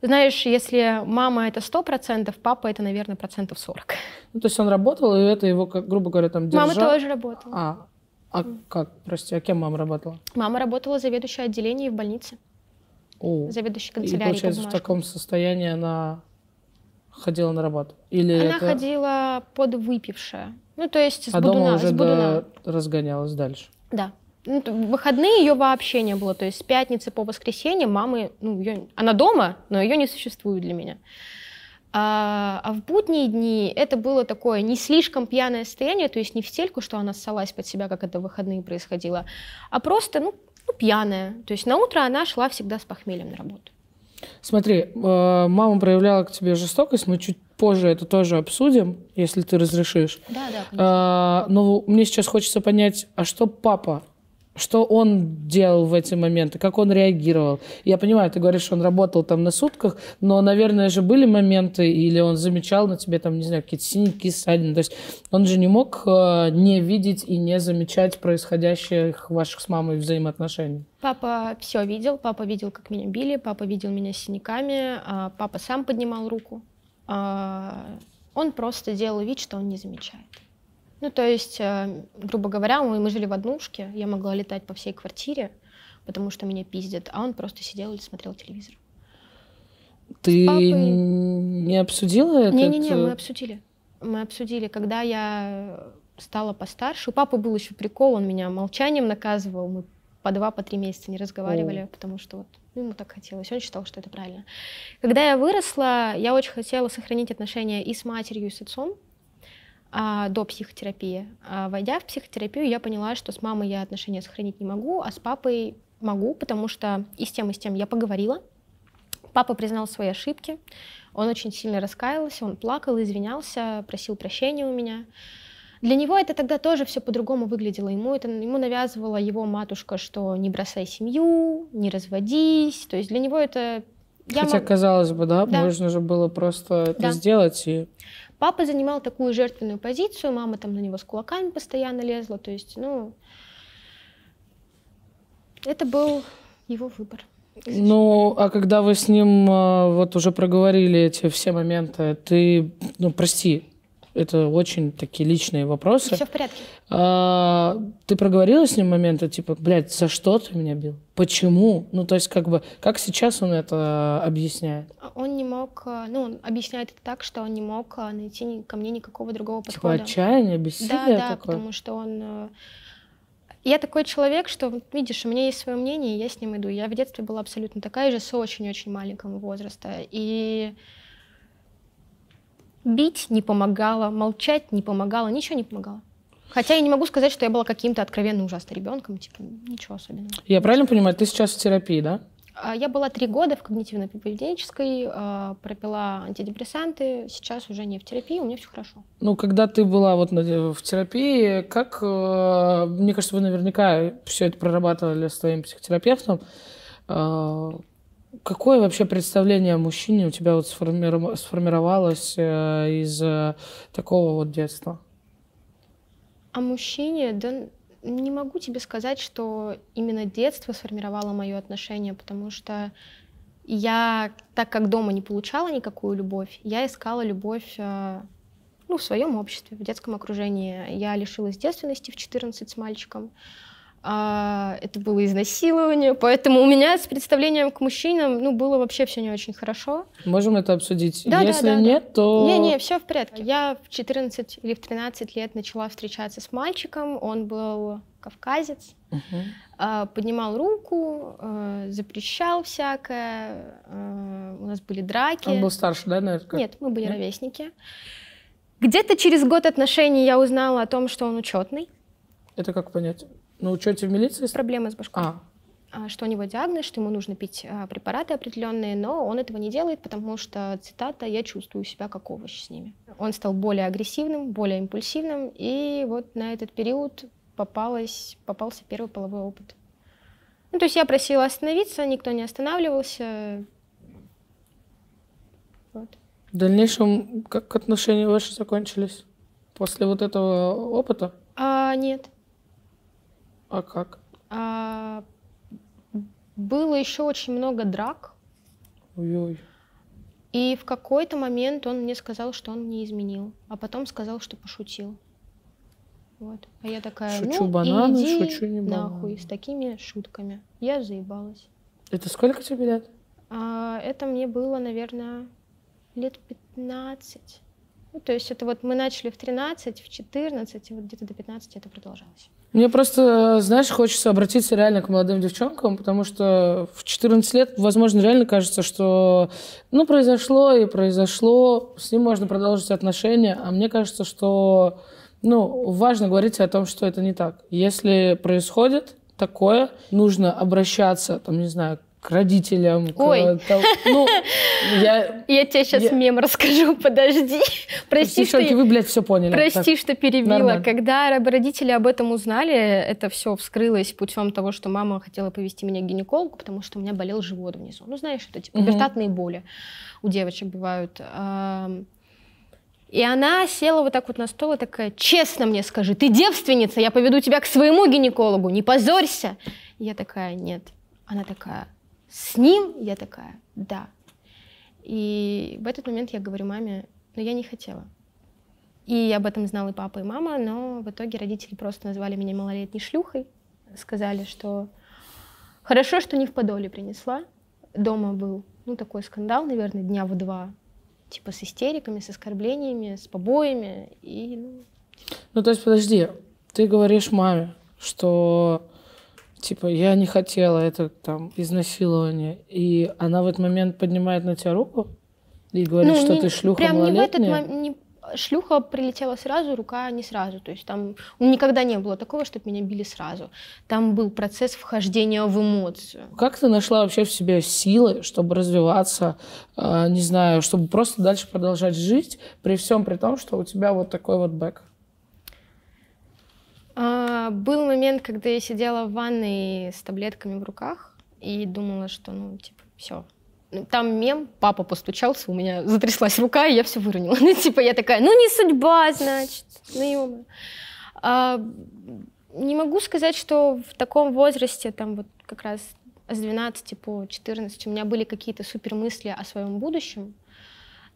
знаешь, если мама это сто процентов, папа это, наверное, процентов 40. Ну, то есть он работал, и это его, как, грубо говоря, там держал? Мама тоже работала. А, а как, прости, а кем мама работала? Мама работала заведующей отделением в больнице. О, заведующей канцелярией. И, получается, в таком состоянии она ходила на работу? Или она это... ходила выпившая, Ну, то есть с а будуна. дома уже с будуна. разгонялась дальше? Да. Ну, в выходные ее вообще не было. То есть с пятницы по воскресенье мамы, ну, ее, она дома, но ее не существует для меня. А, а в будние дни это было такое не слишком пьяное состояние, то есть не в тельку, что она ссалась под себя, как это в выходные происходило, а просто, ну, ну пьяная. То есть на утро она шла всегда с похмельем на работу. Смотри, э, мама проявляла к тебе жестокость, мы чуть позже это тоже обсудим, если ты разрешишь. Да, да. А, но мне сейчас хочется понять, а что папа? Что он делал в эти моменты, как он реагировал? Я понимаю, ты говоришь, что он работал там на сутках, но, наверное, же были моменты, или он замечал на тебе там, не знаю, какие-то синяки, ссадины. То есть он же не мог э, не видеть и не замечать происходящих ваших с мамой взаимоотношений. Папа все видел, папа видел, как меня били, папа видел меня с синяками, а, папа сам поднимал руку а, он просто делал вид, что он не замечает. Ну, то есть, э, грубо говоря, мы, мы жили в однушке, я могла летать по всей квартире, потому что меня пиздят, а он просто сидел и смотрел телевизор. Ты не обсудила это? Не-не-не, мы э, обсудили. Мы обсудили, когда я стала постарше. У папы был еще прикол, он меня молчанием наказывал. Мы по два, по три месяца не разговаривали, mm. потому что вот ну, ему так хотелось, он считал, что это правильно. Когда я выросла, я очень хотела сохранить отношения и с матерью, и с отцом а, до психотерапии. А, войдя в психотерапию, я поняла, что с мамой я отношения сохранить не могу, а с папой могу, потому что и с тем, и с тем я поговорила. Папа признал свои ошибки, он очень сильно раскаялся, он плакал, извинялся, просил прощения у меня. Для него это тогда тоже все по-другому выглядело. Ему это ему навязывала его матушка, что не бросай семью, не разводись. То есть для него это я Хотя, мог... казалось бы, да, да, можно же было просто это сделать и. Папа занимал такую жертвенную позицию, мама там на него с кулаками постоянно лезла. То есть, ну, это был его выбор. Ну, а когда вы с ним а, вот уже проговорили эти все моменты, ты, ну, прости, это очень такие личные вопросы. Все в порядке. А, ты проговорила с ним момента типа, блядь, за что ты меня бил? Почему? Ну, то есть, как бы, как сейчас он это объясняет? А он не мог, э, ну, он объясняет это так, что он не мог э, найти ко мне никакого другого типа подхода. Типа отчаяние, бессилие Да, да, такое. потому что он... Э, я такой человек, что, видишь, у меня есть свое мнение, и я с ним иду. Я в детстве была абсолютно такая же, с очень-очень маленького возраста. И Бить не помогало, молчать не помогало, ничего не помогало. Хотя я не могу сказать, что я была каким-то откровенно ужасно ребенком, типа ничего особенного. Я правильно понимаю, ты сейчас в терапии, да? А, я была три года в когнитивно-поведенческой, а, пропила антидепрессанты, сейчас уже не в терапии, у меня все хорошо. Ну, когда ты была вот в терапии, как, э, мне кажется, вы наверняка все это прорабатывали с твоим психотерапевтом, э, какое вообще представление о мужчине у тебя вот сформиров... сформировалось э, из э, такого вот детства? О мужчине, да, не могу тебе сказать, что именно детство сформировало мое отношение, потому что я, так как дома не получала никакую любовь, я искала любовь э, ну, в своем обществе, в детском окружении. Я лишилась девственности в 14 с мальчиком а, это было изнасилование, поэтому у меня с представлением к мужчинам, ну, было вообще все не очень хорошо. Можем это обсудить? Да, Если да, да, нет, да. то... Не-не, все в порядке. Я в 14 или в 13 лет начала встречаться с мальчиком, он был кавказец, угу. а, поднимал руку, а, запрещал всякое, а, у нас были драки. Он был старше, да, наверное? Нет, мы были нет? ровесники. Где-то через год отношений я узнала о том, что он учетный. Это как понять? На учете в милиции? Проблемы с башкой. А. а. Что у него диагноз, что ему нужно пить а, препараты определенные, но он этого не делает, потому что, цитата, «я чувствую себя как овощ с ними». Он стал более агрессивным, более импульсивным, и вот на этот период попалась, попался первый половой опыт. Ну, то есть я просила остановиться, никто не останавливался. Вот. В дальнейшем как отношения ваши закончились? После вот этого опыта? А, нет. А как? А, было еще очень много драк. Ой-ой. И в какой-то момент он мне сказал, что он не изменил, а потом сказал, что пошутил. Вот. А я такая, шучу ну, бананы, иди шучу не бананы. нахуй с такими шутками. Я заебалась. Это сколько тебе лет? А, это мне было, наверное, лет 15. Ну, то есть это вот мы начали в 13, в 14, и вот где-то до 15 это продолжалось. Мне просто, э, знаешь, хочется обратиться реально к молодым девчонкам, потому что в 14 лет, возможно, реально кажется, что, ну, произошло и произошло, с ним можно продолжить отношения, а мне кажется, что, ну, важно говорить о том, что это не так. Если происходит такое, нужно обращаться, там, не знаю, к родителям. Ой. К, ну, (laughs) я, я тебе сейчас я... мем расскажу, подожди. (laughs) Прости, что... вы, блядь, все поняли. Прости, так. что перебила. Нормально. Когда родители об этом узнали, это все вскрылось путем того, что мама хотела повести меня к гинекологу, потому что у меня болел живот внизу. Ну, знаешь, это эти пубертатные угу. боли у девочек бывают. И она села вот так вот на стол и такая, честно мне скажи, ты девственница, я поведу тебя к своему гинекологу, не позорься. И я такая, нет. Она такая, с ним? Я такая, да. И в этот момент я говорю маме, но «Ну, я не хотела. И об этом знал и папа, и мама, но в итоге родители просто назвали меня малолетней шлюхой, сказали, что хорошо, что не в подоле принесла, дома был, ну, такой скандал, наверное, дня в два, типа с истериками, с оскорблениями, с побоями, и, ну... Ну, то есть, подожди, ты говоришь маме, что типа, я не хотела, это там изнасилование. И она в этот момент поднимает на тебя руку и говорит, ну, что не, ты шлюха прям малолетняя. Не в этот момент, шлюха прилетела сразу, рука не сразу. То есть там никогда не было такого, чтобы меня били сразу. Там был процесс вхождения в эмоцию. Как ты нашла вообще в себе силы, чтобы развиваться, э, не знаю, чтобы просто дальше продолжать жить, при всем при том, что у тебя вот такой вот бэк? А, был момент, когда я сидела в ванной с таблетками в руках и думала, что, ну, типа, все. Ну, там мем, папа постучался, у меня (laughs) затряслась рука, и я все выронила. (laughs) Ну, типа, я такая, ну, не судьба, значит. Ну, а, Не могу сказать, что в таком возрасте, там, вот как раз с 12 по 14 у меня были какие-то супер мысли о своем будущем,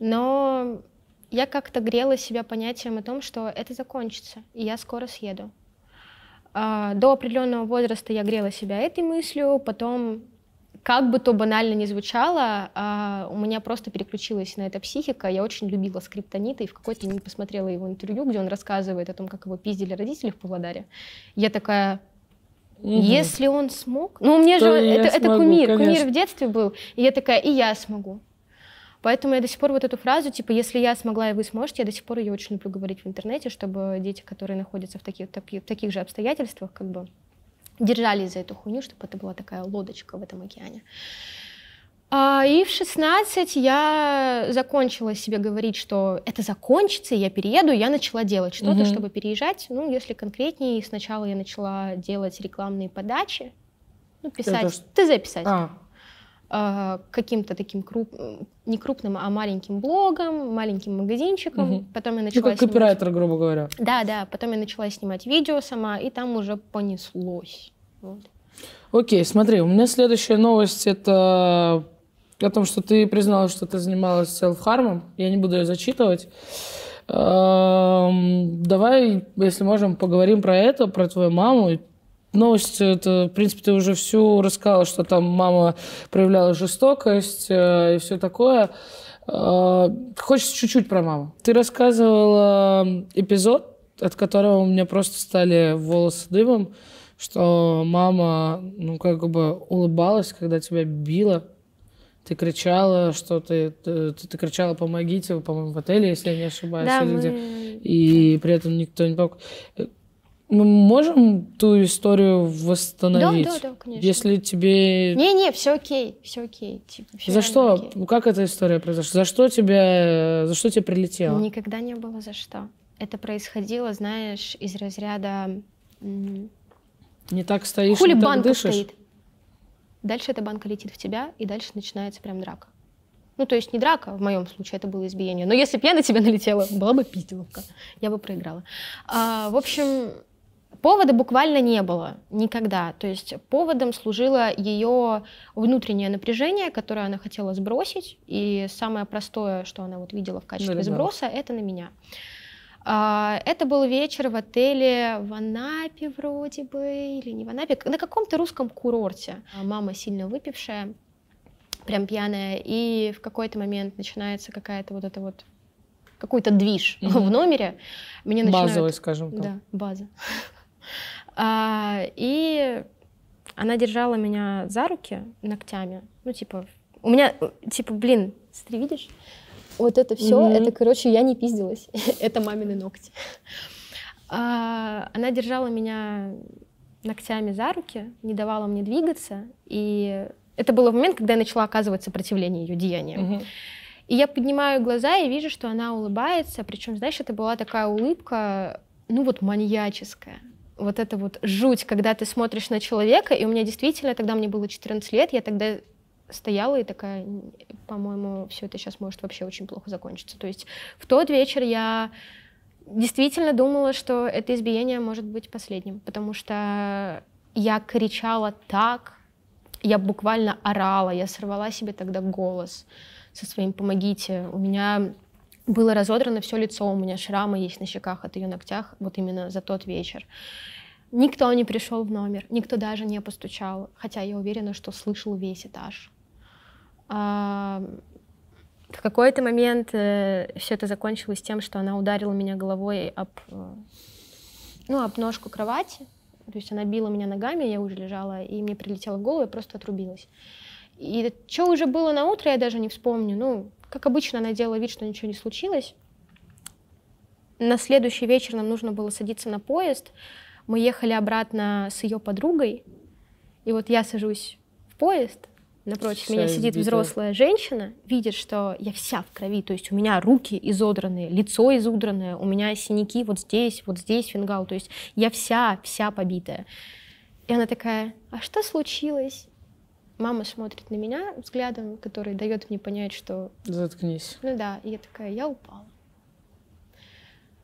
но я как-то грела себя понятием о том, что это закончится, и я скоро съеду. А, до определенного возраста я грела себя этой мыслью, потом, как бы то банально ни звучало, а, у меня просто переключилась на это психика. Я очень любила скриптонита, и в какой-то не посмотрела его интервью, где он рассказывает о том, как его пиздили родители в Павлодаре. Я такая, Угу. Если он смог, ну у меня же это, это кумир, конечно. кумир в детстве был, и я такая, и я смогу. Поэтому я до сих пор вот эту фразу, типа, если я смогла и вы сможете, я до сих пор ее очень люблю говорить в интернете, чтобы дети, которые находятся в таких, в таких же обстоятельствах, как бы держались за эту хуйню, чтобы это была такая лодочка в этом океане. А, и в 16 я закончила себе говорить, что это закончится, я перееду, я начала делать что-то, угу. чтобы переезжать. Ну, если конкретнее, сначала я начала делать рекламные подачи, ну, писать, ты записать. А. А, каким-то таким круп, не крупным, а маленьким блогом, маленьким магазинчиком. Угу. Потом я ну, начала ну, как снимать... копирайтер, грубо говоря. Да, да. Потом я начала снимать видео сама, и там уже понеслось. Вот. Окей, смотри, у меня следующая новость это о том, что ты призналась, что ты занималась селф-хармом. Я не буду ее зачитывать. Эм, давай, если можем, поговорим про это, про твою маму. Новость, это, в принципе, ты уже всю рассказала, что там мама проявляла жестокость э, и все такое. Э, хочется чуть-чуть про маму. Ты рассказывала эпизод, от которого у меня просто стали волосы дымом, что мама, ну, как бы улыбалась, когда тебя била, ты кричала, что ты, ты, ты кричала, помогите, по-моему, в отеле, если я не ошибаюсь. Да, мы... где. И при этом никто не помог. Мы можем ту историю восстановить? Да, да, да, конечно. Если тебе... Не-не, все окей, все окей. Типа, все за что? Окей. Как эта история произошла? За что тебе? За что тебе прилетело? Никогда не было за что. Это происходило, знаешь, из разряда... Не так стоишь, Хули не так дышишь. стоит. Дальше эта банка летит в тебя, и дальше начинается прям драка. Ну, то есть не драка, в моем случае это было избиение. Но если бы я на тебя налетела, была бы пиздиловка. Я бы проиграла. А, в общем, Повода буквально не было никогда. То есть поводом служило ее внутреннее напряжение, которое она хотела сбросить. И самое простое, что она вот видела в качестве ну, сброса, это на меня. А, это был вечер в отеле в Анапе вроде бы, или не в Анапе, на каком-то русском курорте. А мама сильно выпившая, прям пьяная, и в какой-то момент начинается какая-то вот эта вот какой-то движ mm-hmm. в номере. Мне начинают... Базовый, скажем так. Да, база. А, и она держала меня за руки ногтями. Ну, типа, у меня, типа, блин, смотри, видишь? Вот это все, mm-hmm. это, короче, я не пиздилась. (laughs) это мамины ногти. А, она держала меня ногтями за руки, не давала мне двигаться. И это был момент, когда я начала оказывать сопротивление ее деяниям. Mm-hmm. И я поднимаю глаза и вижу, что она улыбается. Причем, знаешь, это была такая улыбка, ну вот маньяческая вот эта вот жуть, когда ты смотришь на человека, и у меня действительно, тогда мне было 14 лет, я тогда стояла и такая, по-моему, все это сейчас может вообще очень плохо закончиться. То есть в тот вечер я действительно думала, что это избиение может быть последним, потому что я кричала так, я буквально орала, я сорвала себе тогда голос со своим «помогите». У меня было разодрано все лицо, у меня шрамы есть на щеках от ее ногтях, вот именно за тот вечер. Никто не пришел в номер, никто даже не постучал, хотя я уверена, что слышал весь этаж. А... В какой-то момент э, все это закончилось тем, что она ударила меня головой об, э, ну, об ножку кровати. То есть она била меня ногами, я уже лежала, и мне прилетело в голову, я просто отрубилась. И что уже было на утро, я даже не вспомню. Ну, как обычно, она делала вид, что ничего не случилось. На следующий вечер нам нужно было садиться на поезд. Мы ехали обратно с ее подругой. И вот я сажусь в поезд, напротив вся меня сидит избитая. взрослая женщина, видит, что я вся в крови, то есть у меня руки изодранные, лицо изодранное, у меня синяки вот здесь, вот здесь фингал, то есть я вся, вся побитая. И она такая, а что случилось? мама смотрит на меня взглядом, который дает мне понять, что... Заткнись. Ну да, и я такая, я упала.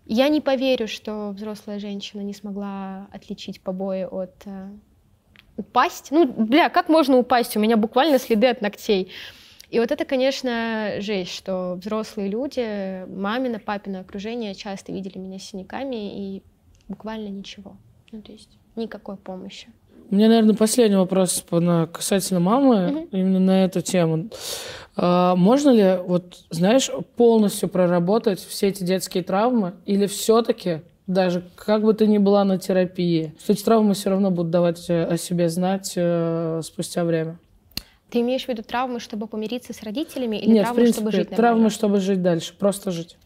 Я не поверю, что взрослая женщина не смогла отличить побои от э, упасть. Ну, бля, как можно упасть? У меня буквально следы от ногтей. И вот это, конечно, жесть, что взрослые люди, мамина, папина окружение часто видели меня с синяками и буквально ничего. Ну, то есть никакой помощи. У меня, наверное, последний вопрос на, касательно мамы, mm-hmm. именно на эту тему. А, можно ли, вот, знаешь, полностью проработать все эти детские травмы, или все-таки, даже как бы ты ни была на терапии, что эти травмы все равно будут давать э, о себе знать э, спустя время? Ты имеешь в виду травмы, чтобы помириться с родителями, или Нет, травмы, в принципе, чтобы жить? Травмы, чтобы жить дальше, просто жить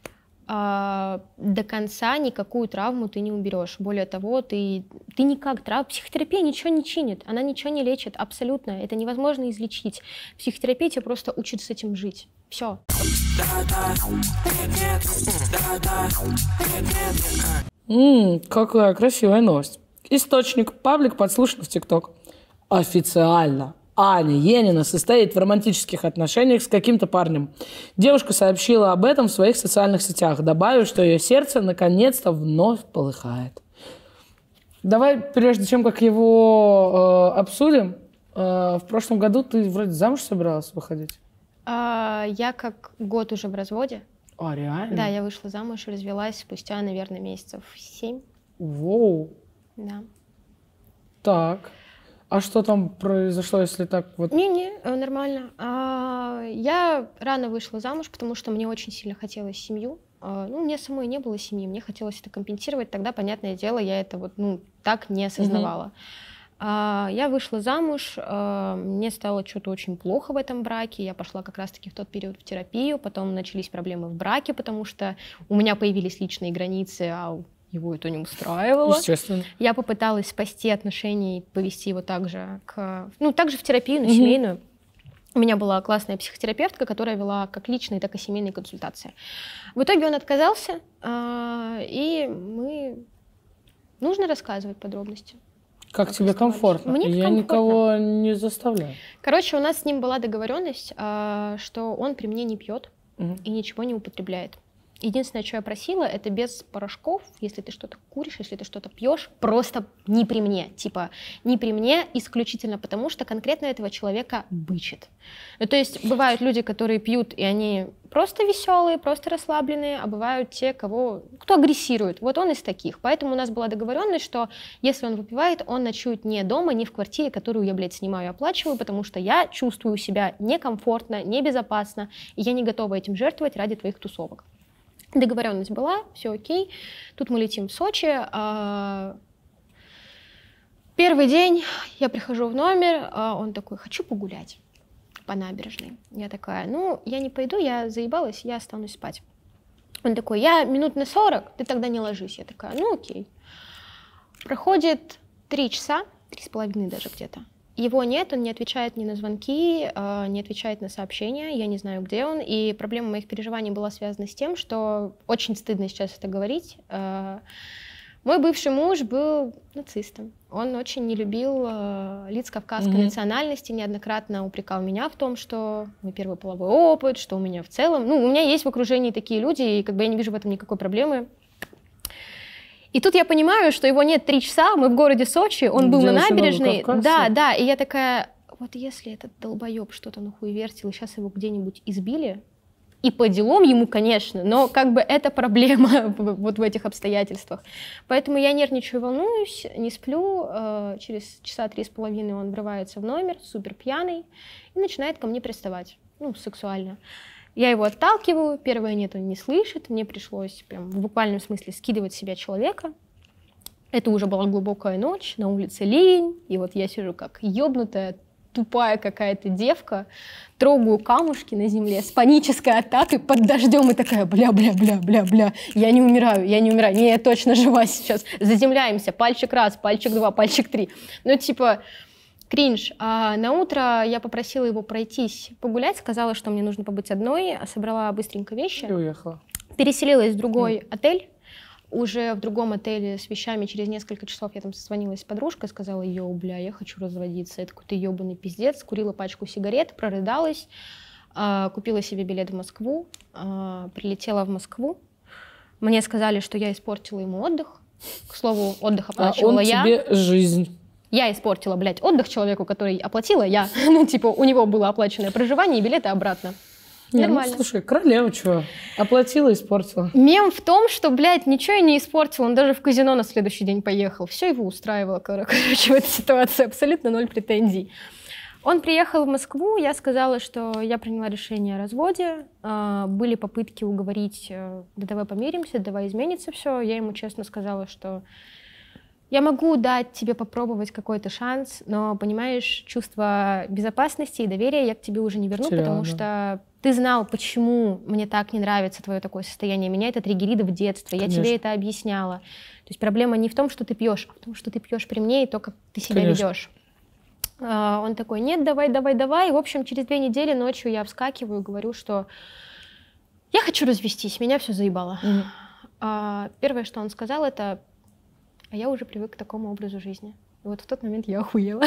а, до конца никакую травму ты не уберешь. Более того, ты, ты никак трав... Психотерапия ничего не чинит, она ничего не лечит, абсолютно. Это невозможно излечить. Психотерапия тебя просто учит с этим жить. Все. Ммм, какая красивая новость. Источник паблик подслушан в ТикТок. Официально. Аня Енина состоит в романтических отношениях с каким-то парнем. Девушка сообщила об этом в своих социальных сетях, добавив, что ее сердце наконец-то вновь полыхает. Давай, прежде чем как его э, обсудим, э, в прошлом году ты вроде замуж собиралась выходить? А, я как год уже в разводе. А, реально? Да, я вышла замуж и развелась спустя, наверное, месяцев семь. Воу. Да. Так. А что там произошло, если так вот? Не-не, э, нормально. А, я рано вышла замуж, потому что мне очень сильно хотелось семью. А, ну, мне самой не было семьи, мне хотелось это компенсировать. Тогда, понятное дело, я это вот, ну, так не осознавала. А, я вышла замуж, а, мне стало что-то очень плохо в этом браке. Я пошла как раз-таки в тот период в терапию, потом начались проблемы в браке, потому что у меня появились личные границы, а его это не устраивало. Естественно. Я попыталась спасти отношения и повести его также к... Ну, также в терапию, на семейную. Mm-hmm. У меня была классная психотерапевтка, которая вела как личные, так и семейные консультации. В итоге он отказался, а, и мы... Нужно рассказывать подробности. Как, как тебе комфортно? Мне Я комфортно. никого не заставляю. Короче, у нас с ним была договоренность, а, что он при мне не пьет угу. и ничего не употребляет. Единственное, что я просила, это без порошков, если ты что-то куришь, если ты что-то пьешь, просто не при мне. Типа, не при мне исключительно потому, что конкретно этого человека бычит. Ну, то есть бывают люди, которые пьют, и они просто веселые, просто расслабленные, а бывают те, кого, кто агрессирует. Вот он из таких. Поэтому у нас была договоренность, что если он выпивает, он ночует не дома, не в квартире, которую я, блядь, снимаю и оплачиваю, потому что я чувствую себя некомфортно, небезопасно, и я не готова этим жертвовать ради твоих тусовок. Договоренность была, все окей. Тут мы летим в Сочи. А, первый день я прихожу в номер, а, он такой, хочу погулять по набережной. Я такая, ну, я не пойду, я заебалась, я останусь спать. Он такой, я минут на 40, ты тогда не ложись. Я такая, ну окей. Проходит три часа, три с половиной даже где-то его нет, он не отвечает ни на звонки, а, не отвечает на сообщения, я не знаю, где он. И проблема моих переживаний была связана с тем, что очень стыдно сейчас это говорить. А, мой бывший муж был нацистом. Он очень не любил э, лиц кавказской mm-hmm. национальности, неоднократно упрекал меня в том, что мой первый половой опыт, что у меня в целом... Ну, у меня есть в окружении такие люди, и как бы я не вижу в этом никакой проблемы. И тут я понимаю, что его нет три часа, мы в городе Сочи, он был Где на набережной. На да, да, и я такая, вот если этот долбоеб что-то нахуевертил, и сейчас его где-нибудь избили, и по делам ему, конечно, но как бы это проблема (laughs) вот в этих обстоятельствах. Поэтому я нервничаю, волнуюсь, не сплю. Э, через часа три с половиной он врывается в номер, супер пьяный, и начинает ко мне приставать, ну, сексуально. Я его отталкиваю, первое нет, он не слышит, мне пришлось прям в буквальном смысле скидывать себя человека. Это уже была глубокая ночь, на улице ливень, и вот я сижу как ёбнутая, тупая какая-то девка, трогаю камушки на земле с панической атакой под дождем и такая бля-бля-бля-бля-бля, я не умираю, я не умираю, не, я точно жива сейчас, заземляемся, пальчик раз, пальчик два, пальчик три. Ну, типа, Кринж. А на утро я попросила его пройтись, погулять, сказала, что мне нужно побыть одной, а собрала быстренько вещи. И уехала. Переселилась в другой mm. отель. Уже в другом отеле с вещами через несколько часов я там созвонилась с подружкой, сказала, йоу, бля, я хочу разводиться, это какой-то ебаный пиздец, курила пачку сигарет, прорыдалась, а, купила себе билет в Москву, а, прилетела в Москву, мне сказали, что я испортила ему отдых, к слову, отдых оплачивала а он я. тебе жизнь я испортила, блядь, отдых человеку, который оплатила я. (laughs) Ну, типа, у него было оплаченное проживание и билеты обратно. Не, ну, Нормально. Ну, слушай, королева чего. Оплатила, испортила. Мем в том, что, блядь, ничего я не испортила. Он даже в казино на следующий день поехал. Все его устраивало, (laughs) короче, в этой ситуации. Абсолютно ноль претензий. Он приехал в Москву, я сказала, что я приняла решение о разводе. А, были попытки уговорить, э, да давай помиримся, давай изменится все. Я ему честно сказала, что я могу дать тебе попробовать какой-то шанс, но, понимаешь, чувство безопасности и доверия я к тебе уже не верну, Серьезно? потому что ты знал, почему мне так не нравится твое такое состояние. Меня это триггерило в детстве, Конечно. я тебе это объясняла. То есть проблема не в том, что ты пьешь, а в том, что ты пьешь при мне и то, как ты себя Конечно. ведешь. А, он такой, нет, давай, давай, давай. И, в общем, через две недели ночью я вскакиваю, говорю, что я хочу развестись, меня все заебало. mm А, первое, что он сказал, это а я уже привык к такому образу жизни. И вот в тот момент я охуела.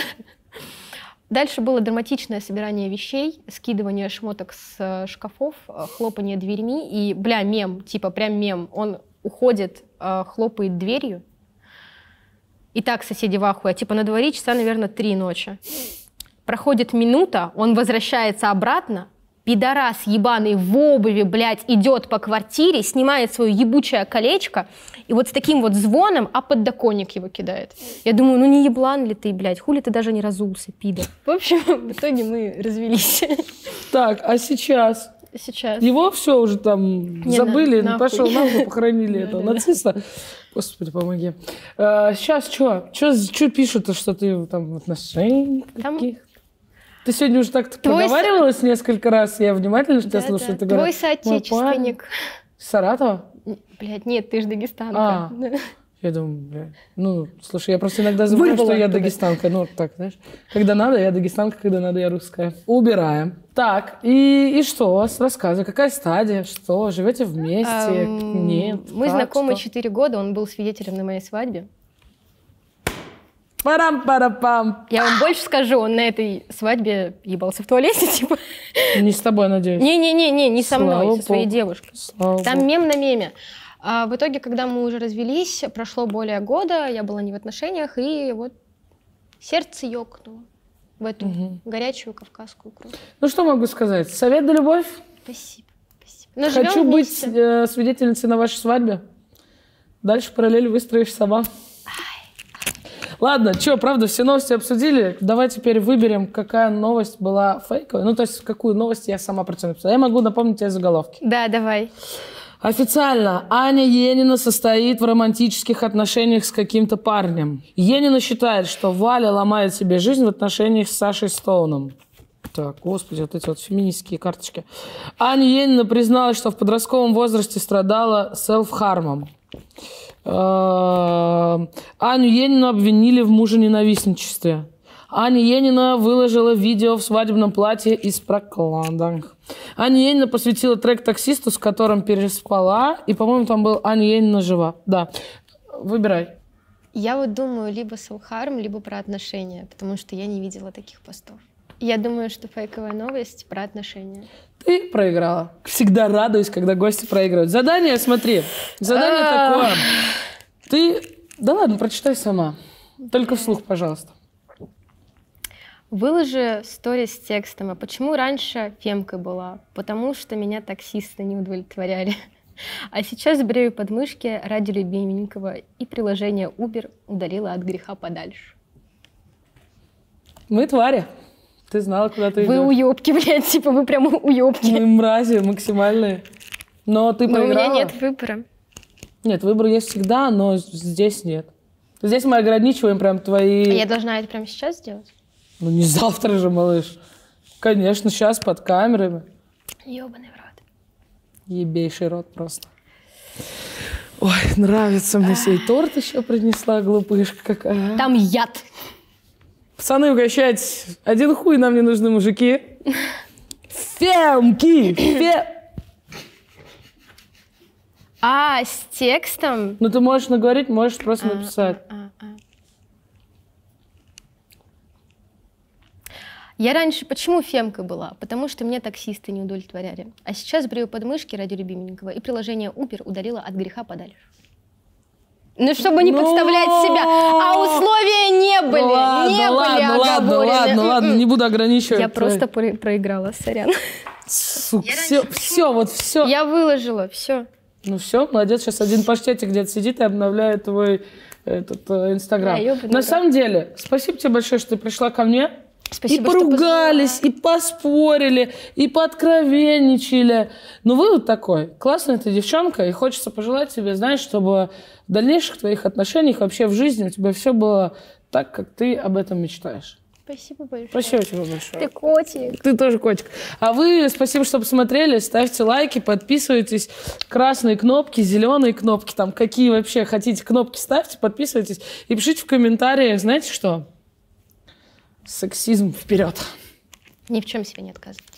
Дальше было драматичное собирание вещей, скидывание шмоток с э, шкафов, э, хлопание дверьми. И, бля, мем, типа, прям мем. Он уходит, э, хлопает дверью. И так соседи в ахуе. А, типа на дворе часа, наверное, три ночи. Проходит минута, он возвращается обратно, пидорас ебаный в обуви, блядь, идет по квартире, снимает свое ебучее колечко и вот с таким вот звоном, а подоконник его кидает. Я думаю, ну не еблан ли ты, блядь, хули ты даже не разулся, пидор. В общем, (laughs) в итоге мы развелись. Так, а сейчас? Сейчас. Его все уже там не, забыли, на, нахуй. пошел нахуй, похоронили (laughs) этого нациста. Господи, помоги. А, сейчас что? Что пишут, что ты там в отношениях каких-то? Ты сегодня уже так Твой проговаривалась со... несколько раз, я внимательно тебя да, слушаю. Да. Ты Твой говорю, соотечественник. Из Саратова? Блядь, нет, ты же дагестанка. А. Я думаю, блядь, ну, слушай, я просто иногда забываю, Вырвала что я оттуда. дагестанка. Ну, так, знаешь, когда надо, я дагестанка, когда надо, я русская. Убираем. Так, и, и что? Рассказывай, какая стадия, что? Живете вместе? Эм, нет? Мы как, знакомы что? 4 года, он был свидетелем на моей свадьбе парам парам пам Я вам больше скажу, он на этой свадьбе ебался в туалете, (laughs) типа. Не с тобой, надеюсь. Не-не-не, не, со мной, со своей девушкой. Слава Там мем на меме. А в итоге, когда мы уже развелись, прошло более года, я была не в отношениях, и вот сердце ёкнуло в эту горячую кавказскую кровь. Ну что могу сказать? Совет да любовь. Спасибо, спасибо. Хочу быть э, свидетельницей на вашей свадьбе. Дальше параллель выстроишь сама. Ладно, что, правда, все новости обсудили. Давай теперь выберем, какая новость была фейковой. Ну, то есть, какую новость я сама протянула. Я могу напомнить тебе заголовки. Да, давай. Официально Аня Енина состоит в романтических отношениях с каким-то парнем. Енина считает, что Валя ломает себе жизнь в отношениях с Сашей Стоуном. Так, господи, вот эти вот феминистские карточки. Аня Енина призналась, что в подростковом возрасте страдала селф-хармом. Э, Аню Енину обвинили в мужа-ненавистничестве. Аня Енина выложила видео в свадебном платье из проклада. Аня Енина посвятила трек таксисту, с которым переспала. И, по-моему, там был Аня Енина жива. Да. Выбирай. Я вот думаю либо с harm либо про отношения, потому что я не видела таких постов. Я думаю, что фейковая новость про отношения. Ты проиграла. Всегда радуюсь, когда гости проигрывают. Задание, смотри. Задание такое. Ты... Да ладно, прочитай сама. Только вслух, пожалуйста. Выложи сторис с текстом. А почему раньше фемкой была? Потому что меня таксисты не удовлетворяли. А сейчас брею подмышки ради любименького, и приложение Uber удалила от греха подальше. Мы твари. Ты знала, куда ты идешь? Вы уёбки, (laughs) блядь, типа вы прям уёбки. Мы мрази максимальные. Но ты но проиграла. у меня нет выбора. Нет, выбор есть всегда, но здесь нет. Здесь мы ограничиваем прям твои... А я должна это прямо сейчас сделать? Ну не завтра же, малыш. Конечно, сейчас под камерами. Ёбаный в рот. Ебейший рот просто. Ой, нравится мне сей торт еще принесла, глупышка какая. Там яд пацаны угощать. Один хуй нам не нужны мужики. Фемки! Фе... А, с текстом? Ну, ты можешь наговорить, можешь просто а, написать. А, а, а. Я раньше почему фемка была? Потому что мне таксисты не удовлетворяли. А сейчас брю подмышки ради любименького, и приложение Uber удалило от греха подальше. Ну, чтобы не Но... подставлять ну. себя. А условия не ну были. ладно, не ладно, были ладно, оговорены. ладно, ладно, м-м. не буду ограничивать. Я твой... просто проиграла, сорян. Сука, все, все, вот все. Я выложила, все. Ну все, молодец, сейчас один паштетик где-то сидит и обновляет твой этот э, инстаграм. На самом деле, спасибо тебе большое, что ты пришла ко мне. Спасибо, и поругались, и поспорили, и пооткровенничали. Но ну, вывод такой. Классная ты девчонка, и хочется пожелать тебе, знаешь, чтобы в дальнейших твоих отношениях вообще в жизни у тебя все было так, как ты об этом мечтаешь. Спасибо большое. Спасибо тебе большое. Ты котик. Ты тоже котик. А вы спасибо, что посмотрели. Ставьте лайки, подписывайтесь. Красные кнопки, зеленые кнопки, там какие вообще хотите кнопки ставьте, подписывайтесь. И пишите в комментариях, знаете что? Сексизм вперед. Ни в чем себе не отказывать.